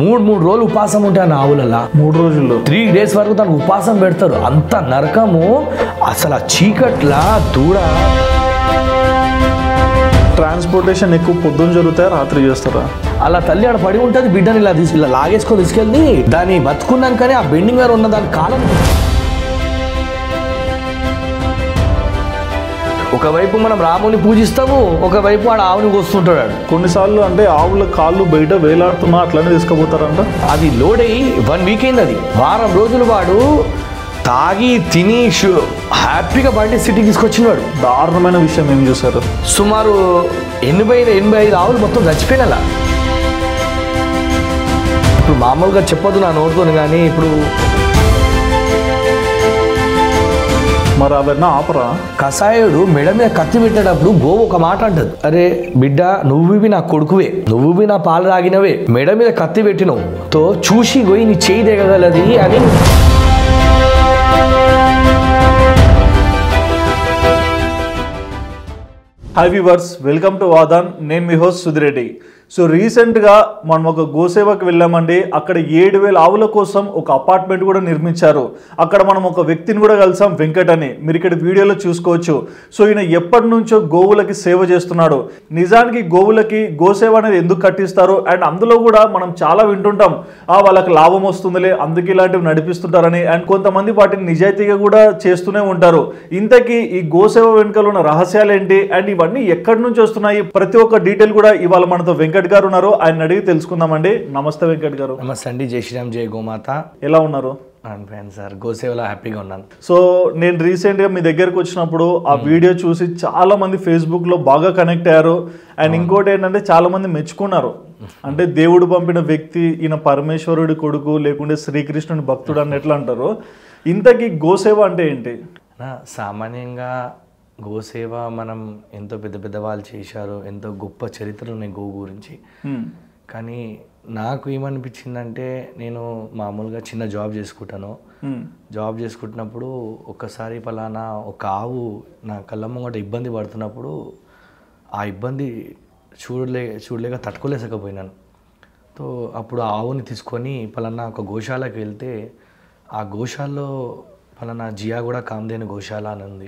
మూడు మూడు రోజులు ఉపాసం ఆ నావులలో మూడు రోజుల్లో త్రీ డేస్ వరకు తనకు ఉపాసం పెడతారు అంత నరకము అసలు ఆ చీకట్లా దూడ ట్రాన్స్పోర్టేషన్ ఎక్కువ పొద్దున జరుగుతాయి రాత్రి చేస్తారా అలా తల్లి ఆడ పడి ఉంటుంది బిడ్డని ఇలా తీసుకెళ్ళి లాగేసుకొని తీసుకెళ్ళి దాన్ని బతుకున్నాకనే ఆ బెండింగ్ వేరు ఉన్న దాని కాలం ఒకవైపు మనం రాముని పూజిస్తాము ఒకవైపు ఆడ ఆవుని కోస్తుంటాడు కొన్నిసార్లు అంటే ఆవుల కాళ్ళు బయట వేలాడుతున్నా అట్లనే తీసుకుపోతారంట అది లోడ్ అయ్యి వన్ వీక్ అయింది అది వారం రోజులు వాడు తాగి తిని హ్యాపీగా బండి సిటీకి తీసుకొచ్చినవాడు దారుణమైన విషయం ఏం చూసారు సుమారు ఎనభై ఎనభై ఐదు ఆవులు మొత్తం చచ్చిపోయినలా ఇప్పుడు మామూలుగా చెప్పదు నా నోరుతో కానీ ఇప్పుడు మరి అవన్నీ ఆపరా కసాయుడు మెడ మీద కత్తి పెట్టేటప్పుడు గోవు ఒక మాట అంటది అరే బిడ్డ నువ్వు నా కొడుకువే నువ్వు నా పాలు రాగినవే మెడ మీద కత్తి పెట్టినవు తో చూసి పోయి నీ చేయి దిగగలది అని హై వ్యూవర్స్ వెల్కమ్ టు వాదాన్ నేను మీ హోస్ట్ సుధిరెడ్డి సో రీసెంట్గా మనం ఒక గోసేవకు వెళ్ళామండి అక్కడ ఏడు వేల ఆవుల కోసం ఒక అపార్ట్మెంట్ కూడా నిర్మించారు అక్కడ మనం ఒక వ్యక్తిని కూడా కలిసాం వెంకట్ అని మీరు ఇక్కడ వీడియోలో చూసుకోవచ్చు సో ఈయన ఎప్పటి నుంచో గోవులకి సేవ చేస్తున్నాడు నిజానికి గోవులకి గోసేవ అనేది ఎందుకు కట్టిస్తారు అండ్ అందులో కూడా మనం చాలా వింటుంటాం ఆ వాళ్ళకి లాభం వస్తుందిలే అందుకే ఇలాంటివి నడిపిస్తుంటారని అండ్ కొంతమంది వాటిని నిజాయితీగా కూడా చేస్తూనే ఉంటారు ఇంతకీ ఈ గోసేవ వెనుకలు ఉన్న రహస్యాలు ఏంటి అండ్ ఇవన్నీ ఎక్కడి నుంచి వస్తున్నాయి ప్రతి ఒక్క డీటెయిల్ కూడా ఇవాళ మనతో వెంకట వెంకట్ గారు ఉన్నారు ఆయన అడిగి తెలుసుకుందామండి నమస్తే వెంకట్ గారు నమస్తే అండి జై శ్రీరామ్ జై గోమాత ఎలా ఉన్నారు అండ్ సార్ గోసేవలో హ్యాపీగా ఉన్నాను సో నేను రీసెంట్గా మీ దగ్గరకు వచ్చినప్పుడు ఆ hmm. వీడియో చూసి చాలా మంది ఫేస్బుక్లో బాగా కనెక్ట్ అయ్యారు అండ్ ఇంకోటి ఏంటంటే చాలా మంది మెచ్చుకున్నారు అంటే దేవుడు పంపిన వ్యక్తి ఈయన పరమేశ్వరుడి కొడుకు లేకుంటే శ్రీకృష్ణుని భక్తుడు అని ఎట్లా అంటారు ఇంతకీ గోసేవ అంటే ఏంటి సామాన్యంగా గోసేవ మనం ఎంతో పెద్ద పెద్ద వాళ్ళు చేశారు ఎంతో గొప్ప చరిత్రలు ఉన్నాయి గో గురించి కానీ నాకు ఏమనిపించిందంటే నేను మామూలుగా చిన్న జాబ్ చేసుకుంటాను జాబ్ చేసుకుంటున్నప్పుడు ఒక్కసారి పలానా ఒక ఆవు నా కళ్ళ ముంగట ఇబ్బంది పడుతున్నప్పుడు ఆ ఇబ్బంది చూడలే చూడలేక తట్టుకోలేసకపోయినాను సో అప్పుడు ఆవుని తీసుకొని పలానా ఒక గోశాలకు వెళ్తే ఆ గోశాల్లో ఫలానా జియా కూడా కామ్దేని గోశాల అని ఉంది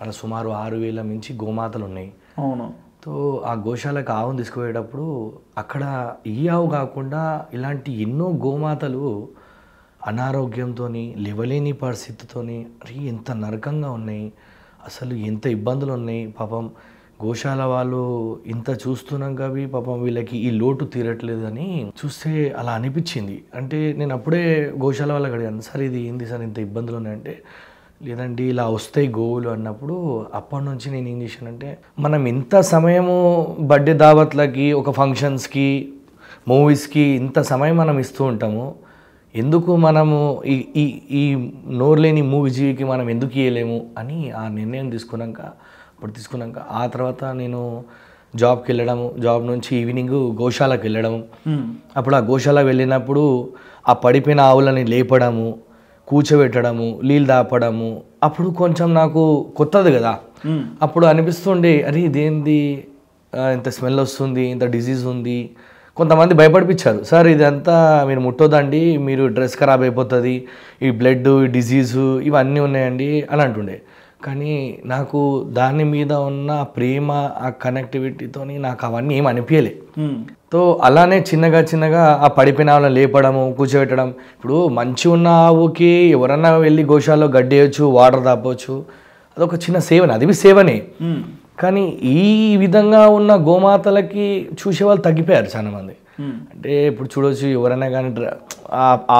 అలా సుమారు ఆరు వేల మించి గోమాతలు ఉన్నాయి అవును సో ఆ గోశాలకు ఆవును తీసుకుపోయేటప్పుడు అక్కడ ఈ ఆవు కాకుండా ఇలాంటి ఎన్నో గోమాతలు అనారోగ్యంతో లేవలేని పరిస్థితితోని అరే ఎంత నరకంగా ఉన్నాయి అసలు ఎంత ఇబ్బందులు ఉన్నాయి పాపం గోశాల వాళ్ళు ఇంత చూస్తున్నాం చూస్తున్నాక పాపం వీళ్ళకి ఈ లోటు తీరట్లేదని చూస్తే అలా అనిపించింది అంటే నేను అప్పుడే గోశాల వాళ్ళకి అడిగాను సార్ ఇది ఏంది సార్ ఇంత ఇబ్బందులు ఉన్నాయంటే లేదండి ఇలా వస్తాయి గోవులు అన్నప్పుడు అప్పటి నుంచి నేను ఏం చేశానంటే మనం ఇంత సమయము బర్త్డే దావత్లకి ఒక ఫంక్షన్స్కి మూవీస్కి ఇంత సమయం మనం ఇస్తూ ఉంటాము ఎందుకు మనము ఈ ఈ ఈ నోరు లేని మూవీ జీవికి మనం ఎందుకు ఇవ్వలేము అని ఆ నిర్ణయం తీసుకున్నాక అప్పుడు తీసుకున్నాక ఆ తర్వాత నేను జాబ్కి వెళ్ళడం జాబ్ నుంచి ఈవినింగ్ గోశాలకు వెళ్ళడం అప్పుడు ఆ గోశాల వెళ్ళినప్పుడు ఆ పడిపోయిన ఆవులని లేపడము కూర్చోబెట్టడము నీళ్ళు దాపడము అప్పుడు కొంచెం నాకు కొత్తది కదా అప్పుడు అనిపిస్తుండే అరే ఇదేంది ఇంత స్మెల్ వస్తుంది ఇంత డిసీజ్ ఉంది కొంతమంది భయపడిపించారు సార్ ఇదంతా మీరు ముట్టొద్దండి మీరు డ్రెస్ ఖరాబ్ అయిపోతుంది ఈ బ్లడ్ ఈ డిసీజు ఇవన్నీ ఉన్నాయండి అని అంటుండే కానీ నాకు దాని మీద ఉన్న ప్రేమ ఆ కనెక్టివిటీతోని నాకు అవన్నీ ఏం అనిపించలే తో అలానే చిన్నగా చిన్నగా ఆ పడిపోయిన వాళ్ళని లేపడము కూర్చోబెట్టడం ఇప్పుడు మంచి ఉన్న ఆవుకి ఎవరన్నా వెళ్ళి గోషాల్లో గడ్డేయచ్చు వాటర్ తాపొచ్చు అదొక చిన్న సేవనే అది సేవనే కానీ ఈ విధంగా ఉన్న గోమాతలకి చూసేవాళ్ళు తగ్గిపోయారు చాలామంది అంటే ఇప్పుడు చూడవచ్చు ఎవరైనా కానీ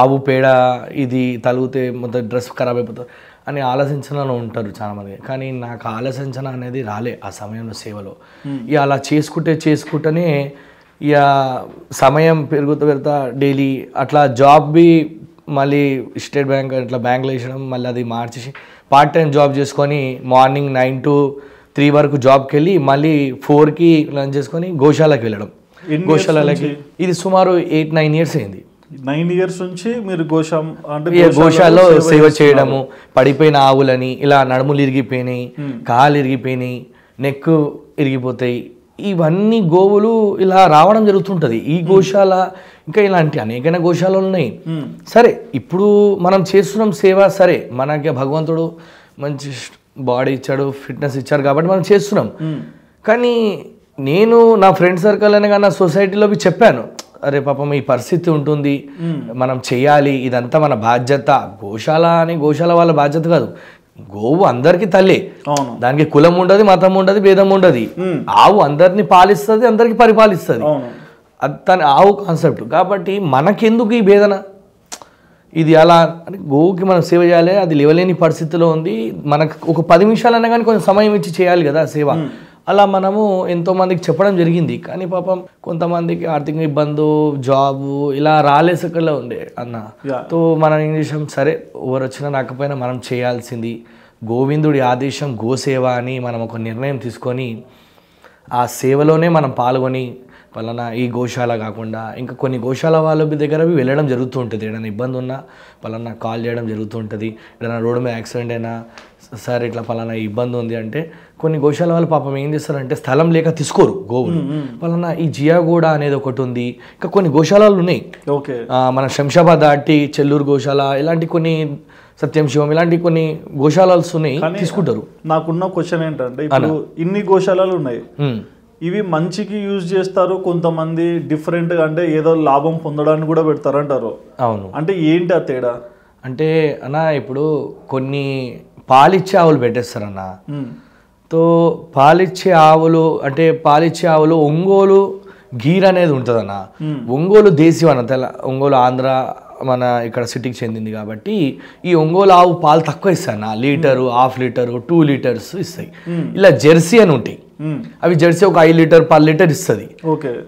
ఆవు పేడ ఇది తలిగితే మొత్తం డ్రెస్ ఖరాబ్ అయిపోతుంది అని ఆలోచించనలో ఉంటారు చాలామంది కానీ నాకు ఆలోచించన అనేది రాలే ఆ సమయంలో సేవలో hmm. ఇక అలా చేసుకుంటే చేసుకుంటేనే ఇక సమయం పెరుగుతూ పెడతా డైలీ అట్లా జాబ్ బి మళ్ళీ స్టేట్ బ్యాంక్ అట్లా బ్యాంక్లో వేసడం మళ్ళీ అది మార్చేసి పార్ట్ టైం జాబ్ చేసుకొని మార్నింగ్ నైన్ టు త్రీ వరకు జాబ్కి వెళ్ళి మళ్ళీ ఫోర్కి లంచ్ చేసుకొని గోశాలకు వెళ్ళడం గోశాలకి ఇది సుమారు ఎయిట్ నైన్ ఇయర్స్ అయింది నైన్ ఇయర్స్ నుంచి మీరు గోషం అంటే గోషాల్లో సేవ చేయడము పడిపోయిన ఆవులని ఇలా నడుములు ఇరిగిపోయినాయి కాలు ఇరిగిపోయినాయి నెక్ ఇరిగిపోతాయి ఇవన్నీ గోవులు ఇలా రావడం జరుగుతుంటుంది ఈ గోశాల ఇంకా ఇలాంటి అనేకైన గోశాలు ఉన్నాయి సరే ఇప్పుడు మనం చేస్తున్నాం సేవ సరే మనకి భగవంతుడు మంచి బాడీ ఇచ్చాడు ఫిట్నెస్ ఇచ్చారు కాబట్టి మనం చేస్తున్నాం కానీ నేను నా ఫ్రెండ్ సర్కిల్ అనే కానీ నా సొసైటీలోకి చెప్పాను అరే పాపం ఈ పరిస్థితి ఉంటుంది మనం చేయాలి ఇదంతా మన బాధ్యత గోశాల అని గోశాల వాళ్ళ బాధ్యత కాదు గోవు అందరికి తల్లి దానికి కులం ఉండదు మతం ఉండదు భేదం ఉండదు ఆవు అందరిని పాలిస్తుంది అందరికి పరిపాలిస్తుంది తన ఆవు కాన్సెప్ట్ కాబట్టి మనకెందుకు ఈ భేదన ఇది అలా అని గోవుకి మనం సేవ చేయాలి అది లేవలేని పరిస్థితిలో ఉంది మనకు ఒక పది నిమిషాలన్నా కానీ కొంచెం సమయం ఇచ్చి చేయాలి కదా సేవ అలా మనము ఎంతోమందికి చెప్పడం జరిగింది కానీ పాపం కొంతమందికి ఆర్థిక ఇబ్బందు జాబు ఇలా రాలేసకల్లో ఉండే అన్న తో మనం ఏం చేసాం సరే ఎవరు వచ్చినా రాకపోయినా మనం చేయాల్సింది గోవిందుడి ఆదేశం గోసేవ అని మనం ఒక నిర్ణయం తీసుకొని ఆ సేవలోనే మనం పాల్గొని పలానా ఈ గోశాల కాకుండా ఇంకా కొన్ని గోశాల వాళ్ళ దగ్గర వెళ్ళడం జరుగుతూ ఉంటుంది ఏదైనా ఇబ్బంది ఉన్నా పలానా కాల్ చేయడం జరుగుతూ ఉంటుంది ఏదైనా రోడ్డు మీద యాక్సిడెంట్ అయినా సార్ ఇట్లా పలానా ఇబ్బంది ఉంది అంటే కొన్ని గోశాల వాళ్ళు పాపం ఏం చేస్తారంటే స్థలం లేక తీసుకోరు గోవులు వలన ఈ జియాగూడ అనేది ఒకటి ఉంది ఇంకా కొన్ని గోశాలలు ఉన్నాయి ఓకే మన శంషాబాద్ దాటి చెల్లూరు గోశాల ఇలాంటి కొన్ని సత్యం శివం ఇలాంటి కొన్ని గోశాలలు ఉన్నాయి తీసుకుంటారు నాకున్న క్వశ్చన్ ఏంటంటే ఇప్పుడు ఇన్ని గోశాలలు ఉన్నాయి ఇవి మంచికి యూజ్ చేస్తారు కొంతమంది డిఫరెంట్ అంటే ఏదో లాభం పొందడానికి కూడా పెడతారు అంటారు అవును అంటే ఏంటి ఆ తేడా అంటే అన్న ఇప్పుడు కొన్ని పాలిచ్చే ఆవులు పెట్టేస్తారన్నా తో పాలిచ్చే ఆవులు అంటే పాలిచ్చే ఆవులు ఒంగోలు గీర్ అనేది ఉంటుంది అన్న ఒంగోలు దేశీవన తెల ఒంగోలు ఆంధ్ర మన ఇక్కడ సిటీకి చెందింది కాబట్టి ఈ ఒంగోలు ఆవు పాలు తక్కువ ఇస్తాయి అన్న litre half litre two litres ఇస్తాయి ఇలా జెర్సీ అని ఉంటాయి Hmm. అవి జెర్సీ ఒక ఐదు లీటర్ పది లీటర్ ఇస్తుంది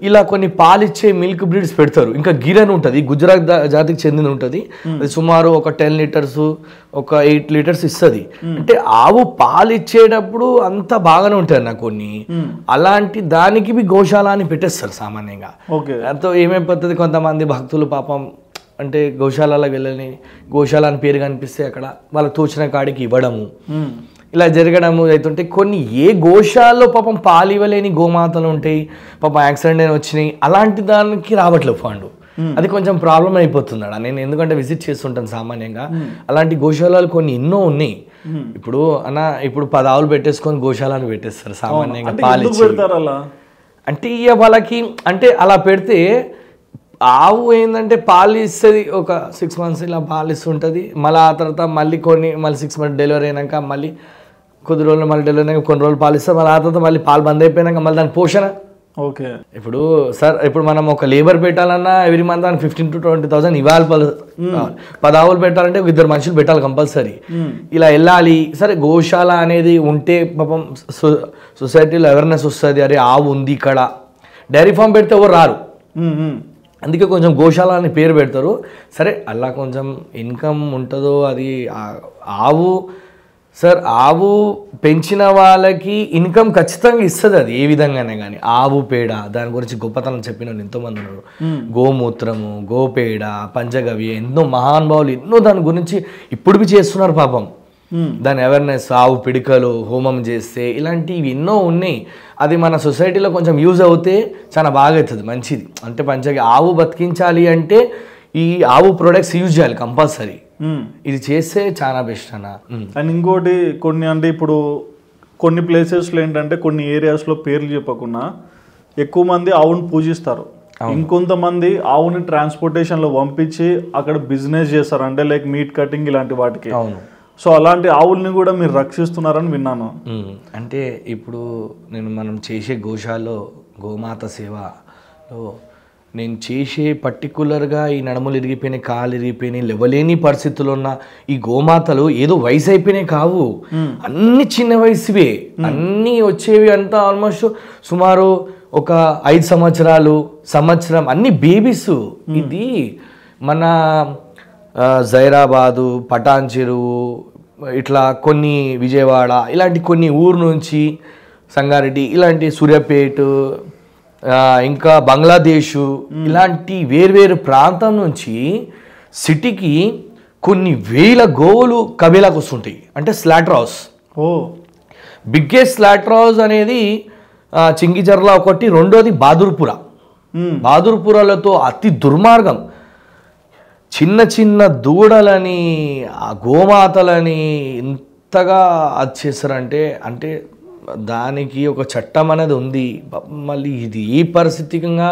ఇలా కొన్ని పాలు ఇచ్చే మిల్క్ బ్రీడ్స్ పెడతారు ఇంకా అని ఉంటుంది గుజరాత్ జాతికి చెందిన ఉంటుంది hmm. అది సుమారు ఒక టెన్ లీటర్స్ ఒక ఎయిట్ లీటర్స్ ఇస్తుంది hmm. అంటే ఆవు పాలు ఇచ్చేటప్పుడు అంత బాగానే ఉంటాయి నాకు కొన్ని అలాంటి దానికి మీ గోశాల అని పెట్టేస్తారు సామాన్యంగా దాంతో ఏమైపోతుంది కొంతమంది భక్తులు పాపం అంటే గోశాలలో వెళ్ళని గోశాల అని పేరు కనిపిస్తే అక్కడ వాళ్ళకి తోచిన కాడికి ఇవ్వడము ఇలా జరగడము అవుతుంటే కొన్ని ఏ గోషాల్లో పాపం పాలు ఇవ్వలేని గోమాతలు ఉంటాయి పాపం యాక్సిడెంట్ అయిన వచ్చినాయి అలాంటి దానికి రావట్లేదు ఫండు అది కొంచెం ప్రాబ్లం అయిపోతుందా నేను ఎందుకంటే విజిట్ చేస్తుంటాను సామాన్యంగా అలాంటి గోశాలలు కొన్ని ఎన్నో ఉన్నాయి ఇప్పుడు అన్న ఇప్పుడు పదావులు పెట్టేసుకొని గోశాలను పెట్టేస్తారు సామాన్యంగా పాలు అంటే ఇక వాళ్ళకి అంటే అలా పెడితే ఆవు ఏంటంటే పాలు ఇస్తుంది ఒక సిక్స్ మంత్స్ ఇలా పాలు ఇస్తుంటుంది మళ్ళీ ఆ తర్వాత మళ్ళీ కొన్ని మళ్ళీ సిక్స్ మంత్స్ డెలివరీ అయినాక మళ్ళీ కొద్ది రోజులు మళ్ళీ డెలివరీ అయినాక కొన్ని రోజులు పాలు ఇస్తాం మళ్ళీ ఆ తర్వాత మళ్ళీ పాలు బంద్ అయిపోయినాక మళ్ళీ దాని పోషణ ఓకే ఇప్పుడు సార్ ఇప్పుడు మనం ఒక లేబర్ పెట్టాలన్నా ఎవ్రీ మంత్ దాని ఫిఫ్టీన్ టు ట్వంటీ థౌసండ్ ఇవ్వాలి పది ఆవులు పెట్టాలంటే ఒక ఇద్దరు మనుషులు పెట్టాలి కంపల్సరీ ఇలా వెళ్ళాలి సరే గోశాల అనేది ఉంటే పాపం సొసైటీలో అవేర్నెస్ వస్తుంది అరే ఆవు ఉంది ఇక్కడ డైరీ ఫామ్ పెడితే ఎవరు రారు అందుకే కొంచెం గోశాల అని పేరు పెడతారు సరే అలా కొంచెం ఇన్కమ్ ఉంటుందో అది ఆవు సార్ ఆవు పెంచిన వాళ్ళకి ఇన్కమ్ ఖచ్చితంగా ఇస్తుంది అది ఏ విధంగానే కానీ ఆవు పేడ దాని గురించి గొప్పతనం చెప్పిన ఎంతోమంది ఉన్నారు గోమూత్రము గోపేడ పంచగవ్య ఎన్నో మహానుభావులు ఎన్నో దాని గురించి ఇప్పుడు చేస్తున్నారు పాపం Hmm. దాని అవేర్నెస్ ఆవు పిడికలు హోమం చేస్తే ఇలాంటివి ఎన్నో ఉన్నాయి అది మన సొసైటీలో కొంచెం యూజ్ అవుతే చాలా బాగా అవుతుంది మంచిది అంటే పంచగా ఆవు బతికించాలి అంటే ఈ ఆవు ప్రొడక్ట్స్ యూజ్ చేయాలి కంపల్సరీ hmm. ఇది చేస్తే చాలా బెస్ట్ అన్న hmm. అండ్ ఇంకోటి కొన్ని అంటే ఇప్పుడు కొన్ని ప్లేసెస్లో ఏంటంటే కొన్ని ఏరియాస్లో పేర్లు చెప్పకుండా ఎక్కువ మంది ఆవును పూజిస్తారు ఇంకొంతమంది ఆవుని ట్రాన్స్పోర్టేషన్లో పంపించి అక్కడ బిజినెస్ చేస్తారు అంటే లైక్ మీట్ కటింగ్ ఇలాంటి వాటికి అవును సో అలాంటి ఆవుల్ని కూడా మీరు రక్షిస్తున్నారని విన్నాను అంటే ఇప్పుడు నేను మనం చేసే గోశాల్లో గోమాత సేవలో నేను చేసే పర్టికులర్గా ఈ నడుములు ఇరిగిపోయినాయి కాలు ఇరిగిపోయినాయి లెవలేని పరిస్థితులు ఉన్న ఈ గోమాతలు ఏదో వయసు అయిపోయినాయి కావు అన్ని చిన్న వయసువే అన్నీ వచ్చేవి అంతా ఆల్మోస్ట్ సుమారు ఒక ఐదు సంవత్సరాలు సంవత్సరం అన్ని బేబీస్ ఇది మన జైరాబాదు పటాన్ చెరువు ఇట్లా కొన్ని విజయవాడ ఇలాంటి కొన్ని ఊరు నుంచి సంగారెడ్డి ఇలాంటి సూర్యాపేట ఇంకా బంగ్లాదేశు ఇలాంటి వేర్వేరు ప్రాంతం నుంచి సిటీకి కొన్ని వేల గోవులు కబీలాకు వస్తుంటాయి అంటే స్లాటర్ హౌస్ ఓ బిగ్గెస్ట్ స్లాటర్ హౌస్ అనేది చింగిజర్లా ఒకటి రెండోది బాదూర్పుర బాదూర్పురాలతో అతి దుర్మార్గం చిన్న చిన్న దూడలని ఆ గోమాతలని ఇంతగా అది చేశారంటే అంటే దానికి ఒక చట్టం అనేది ఉంది మళ్ళీ ఇది ఈ పరిస్థితికంగా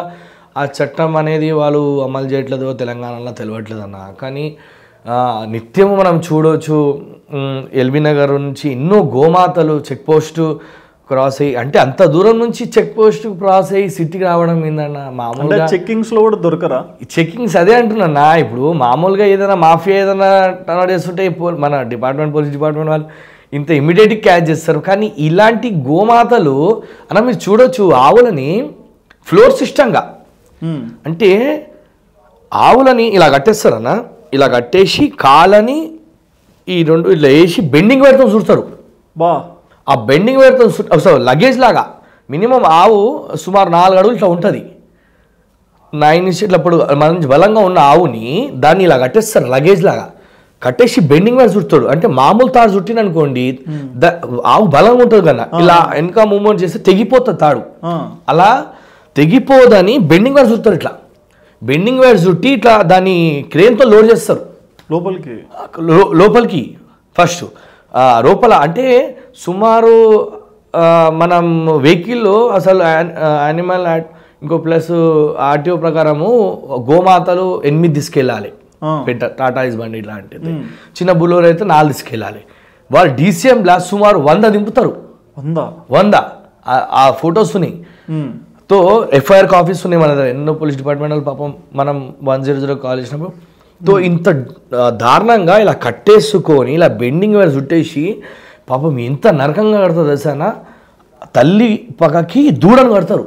ఆ చట్టం అనేది వాళ్ళు అమలు చేయట్లేదు తెలంగాణలో తెలియట్లేదు అన్న కానీ నిత్యం మనం చూడవచ్చు ఎల్బీ నగర్ నుంచి ఎన్నో గోమాతలు చెక్పోస్టు క్రాస్ అయ్యి అంటే అంత దూరం నుంచి చెక్ పోస్ట్ క్రాస్ అయ్యి సిటీకి రావడం ఏందన్న మామూలుగా చెక్కింగ్స్ లో కూడా దొరకరా చెక్కింగ్స్ అదే అంటున్నా ఇప్పుడు మామూలుగా ఏదైనా మాఫియా ఏదైనా టర్నౌట్ చేస్తుంటే మన డిపార్ట్మెంట్ పోలీస్ డిపార్ట్మెంట్ వాళ్ళు ఇంత ఇమీడియట్గా క్యాచ్ చేస్తారు కానీ ఇలాంటి గోమాతలు అన్న మీరు చూడొచ్చు ఆవులని ఫ్లోర్ సిస్టంగా అంటే ఆవులని ఇలా కట్టేస్తారన్న ఇలా కట్టేసి కాళ్ళని ఈ రెండు ఇలా వేసి బెండింగ్ పెడతాం చూస్తారు బా ఆ బెండింగ్ వేర్తో సో లగేజ్ లాగా మినిమం ఆవు సుమారు నాలుగు అడుగులు ఇట్లా ఉంటుంది నైన్ ఇంచ్ ఇట్లా ఇప్పుడు మన నుంచి బలంగా ఉన్న ఆవుని దాన్ని ఇలా కట్టేస్తారు లగేజ్ లాగా కట్టేసి బెండింగ్ వేర్ చుట్టాడు అంటే మామూలు తాడు చుట్టిన అనుకోండి ఆవు బలంగా ఉంటుంది కదా ఇలా వెనక మూమెంట్ చేస్తే తెగిపోతుంది తాడు అలా తెగిపోదని బెండింగ్ వేర్ చుట్టారు ఇట్లా బెండింగ్ వేర్ చుట్టి ఇట్లా దాన్ని క్రేన్తో లోడ్ చేస్తారు లోపలికి లోపలికి ఫస్ట్ లోపల అంటే సుమారు మనం వెహికల్లో అసలు యానిమల్ ఇంకో ప్లస్ ఆర్టీఓ ప్రకారము గోమాతలు ఎనిమిది తీసుకెళ్ళాలి పెట్ట టాటా బండి ఇలాంటిది చిన్న బుల్లోర్ అయితే నాలుగు తీసుకెళ్ళాలి వాళ్ళు డీసీఎంలా సుమారు వంద దింపుతారు వంద వంద ఆ ఫొటోస్ ఉన్నాయి తో ఎఫ్ఐఆర్ ఆఫీస్ ఉన్నాయి మన దగ్గర ఎన్నో పోలీస్ డిపార్ట్మెంట్ వాళ్ళు పాపం మనం వన్ జీరో జీరో కాల్ చేసినప్పుడు తో ఇంత దారుణంగా ఇలా కట్టేసుకొని ఇలా బెండింగ్ వేరే చుట్టేసి పాపం ఎంత నరకంగా కడతారు దశానా తల్లి పక్కకి దూడను కడతారు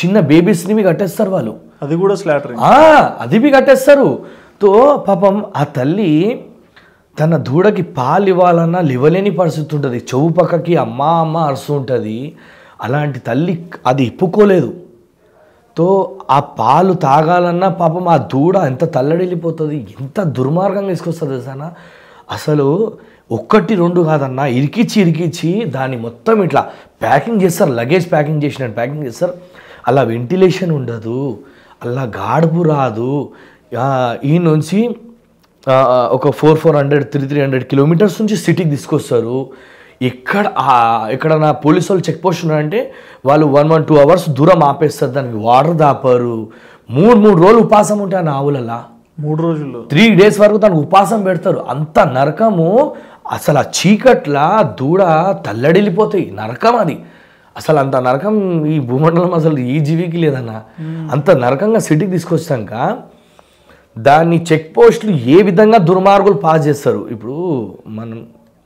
చిన్న బేబీస్ని మీ కట్టేస్తారు వాళ్ళు అది కూడా స్లాటర్ అది మీ కట్టేస్తారు తో పాపం ఆ తల్లి తన దూడకి పాలు ఇవ్వాలన్నా ఇవ్వలేని పరిస్థితి ఉంటుంది చెవు పక్కకి అమ్మ అమ్మ ఉంటుంది అలాంటి తల్లి అది ఇప్పుకోలేదు తో ఆ పాలు తాగాలన్నా పాపం ఆ దూడ ఎంత తల్లడిల్లిపోతుంది ఎంత దుర్మార్గంగా తీసుకొస్తుంది సానా అసలు ఒక్కటి రెండు కాదన్నా ఇరికిచ్చి ఇరికిచ్చి దాన్ని మొత్తం ఇట్లా ప్యాకింగ్ చేస్తారు లగేజ్ ప్యాకింగ్ చేసిన ప్యాకింగ్ చేస్తారు అలా వెంటిలేషన్ ఉండదు అలా గాడుపు రాదు ఈ నుంచి ఒక four four hundred three three hundred kilometres నుంచి సిటీకి తీసుకొస్తారు ఎక్కడ ఇక్కడ నా పోలీసు వాళ్ళు చెక్ పోస్ట్ ఉన్నారంటే వాళ్ళు వన్ వన్ టూ అవర్స్ దూరం ఆపేస్తారు దానికి వాటర్ దాపారు మూడు మూడు రోజులు ఉపాసం ఉంటాయి ఆ ఆవులలా మూడు రోజులు త్రీ డేస్ వరకు తనకు ఉపాసం పెడతారు అంత నరకము అసలు ఆ చీకట్ల దూడ తల్లడిల్లిపోతాయి నరకం అది అసలు అంత నరకం ఈ భూమండలం అసలు ఈ జీవికి లేదన్న అంత నరకంగా సిటీకి తీసుకొచ్చాక దాన్ని చెక్ పోస్టులు ఏ విధంగా దుర్మార్గులు పాస్ చేస్తారు ఇప్పుడు మనం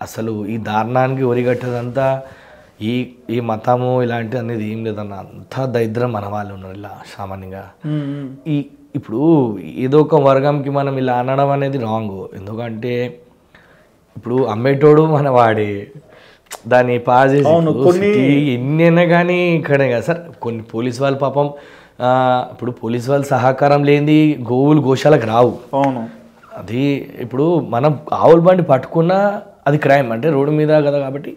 అసలు ఈ దారుణానికి ఒరిగట్టేదంతా ఈ ఈ మతము ఇలాంటి అనేది ఏం లేదన్న అంత దరిద్రం మన వాళ్ళు ఉన్నారు ఇలా సామాన్యంగా ఈ ఇప్పుడు ఏదో ఒక వర్గంకి మనం ఇలా అనడం అనేది రాంగ్ ఎందుకంటే ఇప్పుడు అమ్మేటోడు మన వాడి దాన్ని పాస్ చేసి కొన్ని ఎన్నైనా కానీ ఇక్కడే కదా సార్ కొన్ని పోలీస్ వాళ్ళు పాపం ఇప్పుడు పోలీస్ వాళ్ళ సహకారం లేని గోవులు గోశాలకు రావు అవును అది ఇప్పుడు మనం ఆవుల బండి పట్టుకున్నా అది క్రైమ్ అంటే రోడ్డు మీద కదా కాబట్టి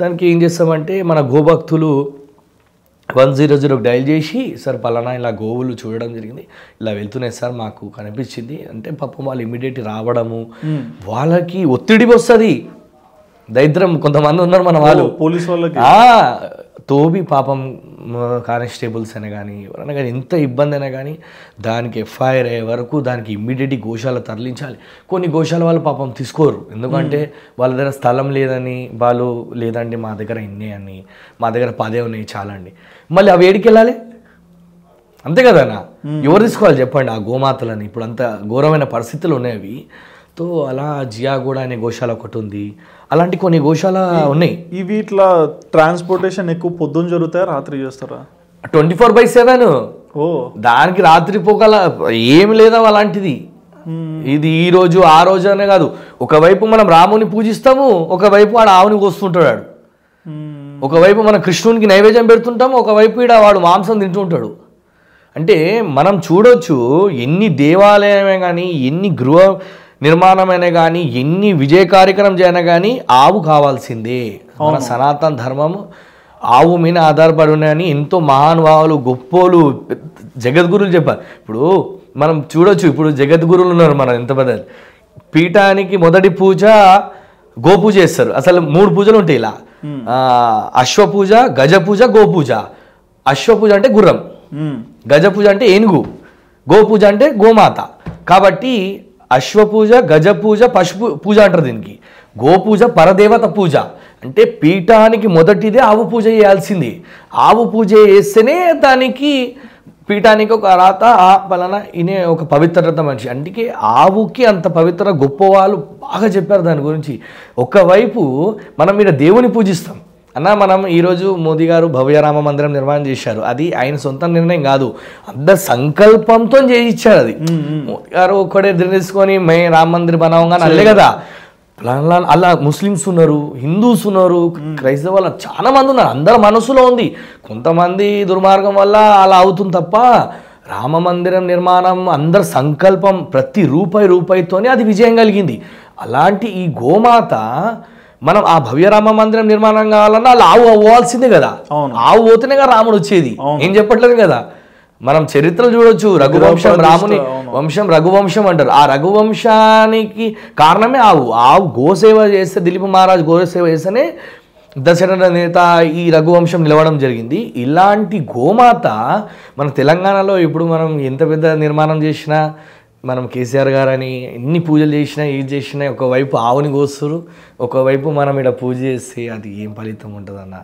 దానికి ఏం చేస్తామంటే మన గోభక్తులు వన్ జీరో జీరోకి డైల్ చేసి సార్ పలానా ఇలా గోవులు చూడడం జరిగింది ఇలా వెళ్తున్నాయి సార్ మాకు కనిపించింది అంటే పాపం వాళ్ళు ఇమీడియట్ రావడము వాళ్ళకి ఒత్తిడి వస్తుంది దరిద్రం కొంతమంది ఉన్నారు మన వాళ్ళు పోలీస్ వాళ్ళకి తోబి పాపం కానిస్టేబుల్స్ అయినా కానీ ఎవరైనా కానీ ఎంత ఇబ్బంది అయినా కానీ దానికి ఎఫ్ఐఆర్ అయ్యే వరకు దానికి ఇమ్మీడియట్ గోశాల తరలించాలి కొన్ని ఘోషాల వాళ్ళు పాపం తీసుకోరు ఎందుకంటే వాళ్ళ దగ్గర స్థలం లేదని వాళ్ళు లేదండి మా దగ్గర ఇన్నే అని మా దగ్గర పదే ఉన్నాయి చాలా అండి మళ్ళీ అవి ఏడికి వెళ్ళాలి అంతే కదనా ఎవరు తీసుకోవాలి చెప్పండి ఆ గోమాతలని ఇప్పుడు అంత ఘోరమైన పరిస్థితులు ఉన్నాయి అవి తో అలా జియా కూడా అనే ఘోషాల ఒకటి ఉంది అలాంటి కొన్ని గోశాల ఉన్నాయి ఇవి ఇట్లా ట్రాన్స్పోర్టేషన్ ఎక్కువ పొద్దున్న జరుగుతాయా రాత్రి చేస్తారా ట్వంటీ ఫోర్ బై సెవెన్ ఓ దానికి రాత్రి పోగల ఏం లేదా అలాంటిది ఇది ఈ రోజు ఆ రోజు అనే కాదు ఒకవైపు మనం రాముని పూజిస్తాము ఒకవైపు ఆడ ఆవుని కోస్తుంటాడు ఒకవైపు మనం కృష్ణునికి నైవేద్యం పెడుతుంటాము ఒకవైపు ఈడ వాడు మాంసం తింటుంటాడు అంటే మనం చూడొచ్చు ఎన్ని దేవాలయమే కానీ ఎన్ని గృహ నిర్మాణమైన కానీ ఎన్ని విజయ కార్యక్రమం చేయనా కానీ ఆవు కావాల్సిందే మన సనాతన ధర్మము ఆవు మీద ఆధారపడి ఉన్నాయని ఎంతో మహానుభావులు గొప్పోలు జగద్గురులు చెప్పారు ఇప్పుడు మనం చూడొచ్చు ఇప్పుడు జగద్గురులు ఉన్నారు మనం ఎంత పెద్ద పీఠానికి మొదటి పూజ గోపూజ చేస్తారు అసలు మూడు పూజలు ఉంటాయి ఇలా అశ్వపూజ గజపూజ గోపూజ అశ్వపూజ అంటే గుర్రం గజపూజ అంటే ఏనుగు గోపూజ అంటే గోమాత కాబట్టి అశ్వపూజ గజ పూజ పశు పూజ అంటారు దీనికి గోపూజ పరదేవత పూజ అంటే పీఠానికి మొదటిదే ఆవు పూజ చేయాల్సింది ఆవు పూజ చేస్తేనే దానికి పీఠానికి ఒక రాత ఆ పలన ఇనే ఒక పవిత్రత మనిషి అందుకే ఆవుకి అంత పవిత్ర గొప్ప వాళ్ళు బాగా చెప్పారు దాని గురించి ఒకవైపు మనం ఇక్కడ దేవుని పూజిస్తాం అన్న మనం ఈరోజు మోదీ గారు భవ్య రామ మందిరం నిర్మాణం చేశారు అది ఆయన సొంత నిర్ణయం కాదు అంత సంకల్పంతో చేయించారు అది మోదీ గారు ఒక్కడే నిర్ణయించుకొని మే రామ మందిర్ బనావంగా అల్లే కదా అలా ముస్లిమ్స్ ఉన్నారు హిందూస్ ఉన్నారు క్రైస్తవ వల్ల చాలా మంది ఉన్నారు అందరి మనసులో ఉంది కొంతమంది దుర్మార్గం వల్ల అలా అవుతుంది తప్ప రామ మందిరం నిర్మాణం అందరి సంకల్పం ప్రతి రూపాయి రూపాయితోనే అది విజయం కలిగింది అలాంటి ఈ గోమాత మనం ఆ భవ్యరామ మందిరం నిర్మాణం కావాలన్నా వాళ్ళు ఆవు అవ్వాల్సిందే కదా ఆవు పోతేనే కదా రాముడు వచ్చేది ఏం చెప్పట్లేదు కదా మనం చరిత్రలు చూడొచ్చు రఘువంశం రాముని వంశం రఘువంశం అంటారు ఆ రఘువంశానికి కారణమే ఆవు ఆవు గోసేవ చేస్తే దిలీప్ మహారాజ్ గోసేవ చేస్తేనే దశరథ నేత ఈ రఘువంశం నిలవడం జరిగింది ఇలాంటి గోమాత మన తెలంగాణలో ఇప్పుడు మనం ఎంత పెద్ద నిర్మాణం చేసినా మనం కేసీఆర్ గారని ఎన్ని పూజలు చేసినా ఏది చేసినా ఒకవైపు ఆవుని కోస్తురు ఒకవైపు మనం ఇక్కడ పూజ చేస్తే అది ఏం ఫలితం ఉంటుందన్న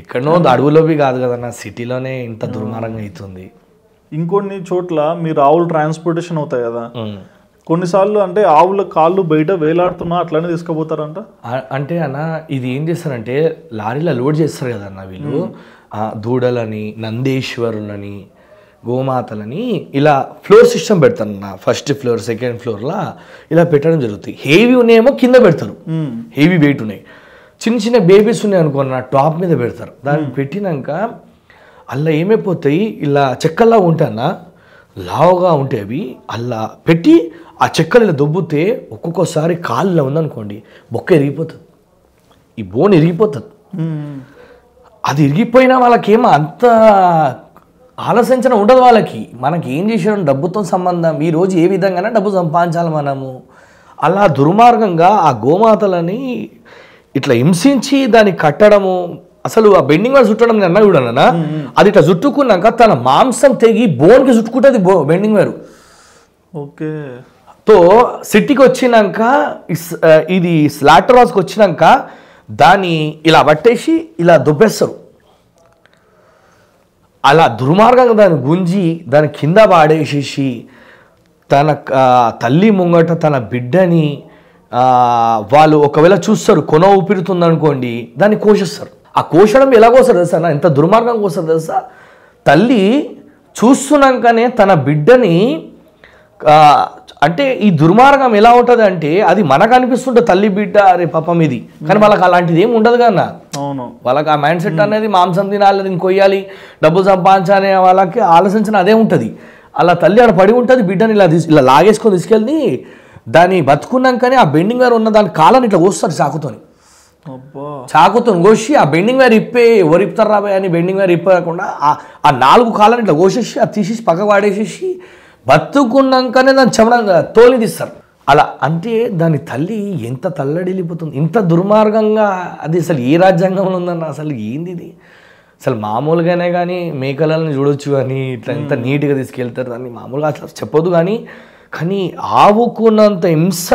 ఎక్కడనో అడవులోపి కాదు కదన్న సిటీలోనే ఇంత దుర్మార్గం అవుతుంది ఇంకొన్ని చోట్ల మీరు ఆవులు ట్రాన్స్పోర్టేషన్ అవుతాయి కదా కొన్నిసార్లు అంటే ఆవుల కాళ్ళు బయట వేలాడుతున్నా అట్లనే తీసుకుపోతారంట అంటే అన్న ఇది ఏం చేస్తారంటే లారీలో లోడ్ చేస్తారు కదన్న వీళ్ళు దూడలని నందేశ్వరులని గోమాతలని ఇలా ఫ్లోర్ సిస్టమ్ పెడతారు నా ఫస్ట్ ఫ్లోర్ సెకండ్ ఫ్లోర్లా ఇలా పెట్టడం జరుగుతుంది హెవీ ఉన్నాయేమో కింద పెడతారు హెవీ వెయిట్ ఉన్నాయి చిన్న చిన్న బేబీస్ ఉన్నాయి అనుకోండి నా టాప్ మీద పెడతారు దాన్ని పెట్టినాక అలా ఏమైపోతాయి ఇలా చెక్కల్లా ఉంటానా లావుగా ఉంటాయి అవి అలా పెట్టి ఆ చెక్కలు ఇలా దొబ్బితే ఒక్కొక్కసారి కాలు ఇలా ఉందనుకోండి బొక్క ఇరిగిపోతుంది ఈ బోన్ ఇరిగిపోతుంది అది ఇరిగిపోయినా వాళ్ళకేమో అంత ఆలోచించడం ఉండదు వాళ్ళకి మనకి ఏం చేసాం డబ్బుతో సంబంధం ఈరోజు ఏ విధంగానే డబ్బు సంపాదించాలి మనము అలా దుర్మార్గంగా ఆ గోమాతలని ఇట్లా హింసించి దాన్ని కట్టడము అసలు ఆ బెండింగ్ వాళ్ళు చుట్టడం నేను అన్నా అది ఇట్లా చుట్టుకున్నాక తన మాంసం తెగి బోన్కి చుట్టుకుంటుంది బో బెండింగ్ వేరు ఓకే తో సిటీకి వచ్చినాక ఇది స్లాటర్ హౌస్కి వచ్చినాక దాన్ని ఇలా పట్టేసి ఇలా దుబ్బేస్తారు అలా దుర్మార్గంగా దాన్ని గుంజి దాని కింద పాడేసేసి తన తల్లి ముంగట తన బిడ్డని వాళ్ళు ఒకవేళ చూస్తారు కొన ఊపిరుతుంది అనుకోండి దాన్ని కోషిస్తారు ఆ కోషడం ఎలా కోసారు తెలుసా ఎంత దుర్మార్గం కోసారు తెలుసా తల్లి చూస్తున్నాకనే తన బిడ్డని అంటే ఈ దుర్మార్గం ఎలా ఉంటుంది అంటే అది మనకు అనిపిస్తుంటే తల్లి బిడ్డ అరే పాపం ఇది కానీ hmm. వాళ్ళకి అలాంటిది ఏమి ఉండదు కన్నా అవును వాళ్ళకి ఆ మైండ్ సెట్ hmm. అనేది మాంసం తినాలి దీన్ని కొయ్యాలి డబ్బు సంపాదించాలనే వాళ్ళకి ఆలోచించిన అదే ఉంటుంది అలా తల్లి అక్కడ పడి ఉంటుంది బిడ్డని ఇలా తీసి ఇలా లాగేసుకొని తీసుకెళ్ళి దాన్ని బతుకున్నాకనే ఆ బెండింగ్ వేర్ ఉన్న దాని కాలని ఇట్లా కోస్తారు చాకుతోని చాకుతో కోసి ఆ బెండింగ్ వేర్ ఇప్పే ఎవరు రాబోయే అని బెండింగ్ వేర్ ఇప్పకుండా ఆ నాలుగు కాలని ఇట్లా కోసేసి అది తీసేసి పక్క వాడేసేసి బతుకున్నాకనే దాన్ని చమడం తోలి తీస్తారు అలా అంటే దాని తల్లి ఎంత తల్లడిల్లిపోతుంది ఇంత దుర్మార్గంగా అది అసలు ఏ రాజ్యాంగంలో ఉందన్న అసలు ఏంది ఇది అసలు మామూలుగానే కానీ మేకలని చూడొచ్చు కానీ ఇట్లా ఎంత నీట్గా తీసుకెళ్తారు దాన్ని మామూలుగా అసలు చెప్పదు కానీ కానీ ఆవుకు ఉన్నంత హింస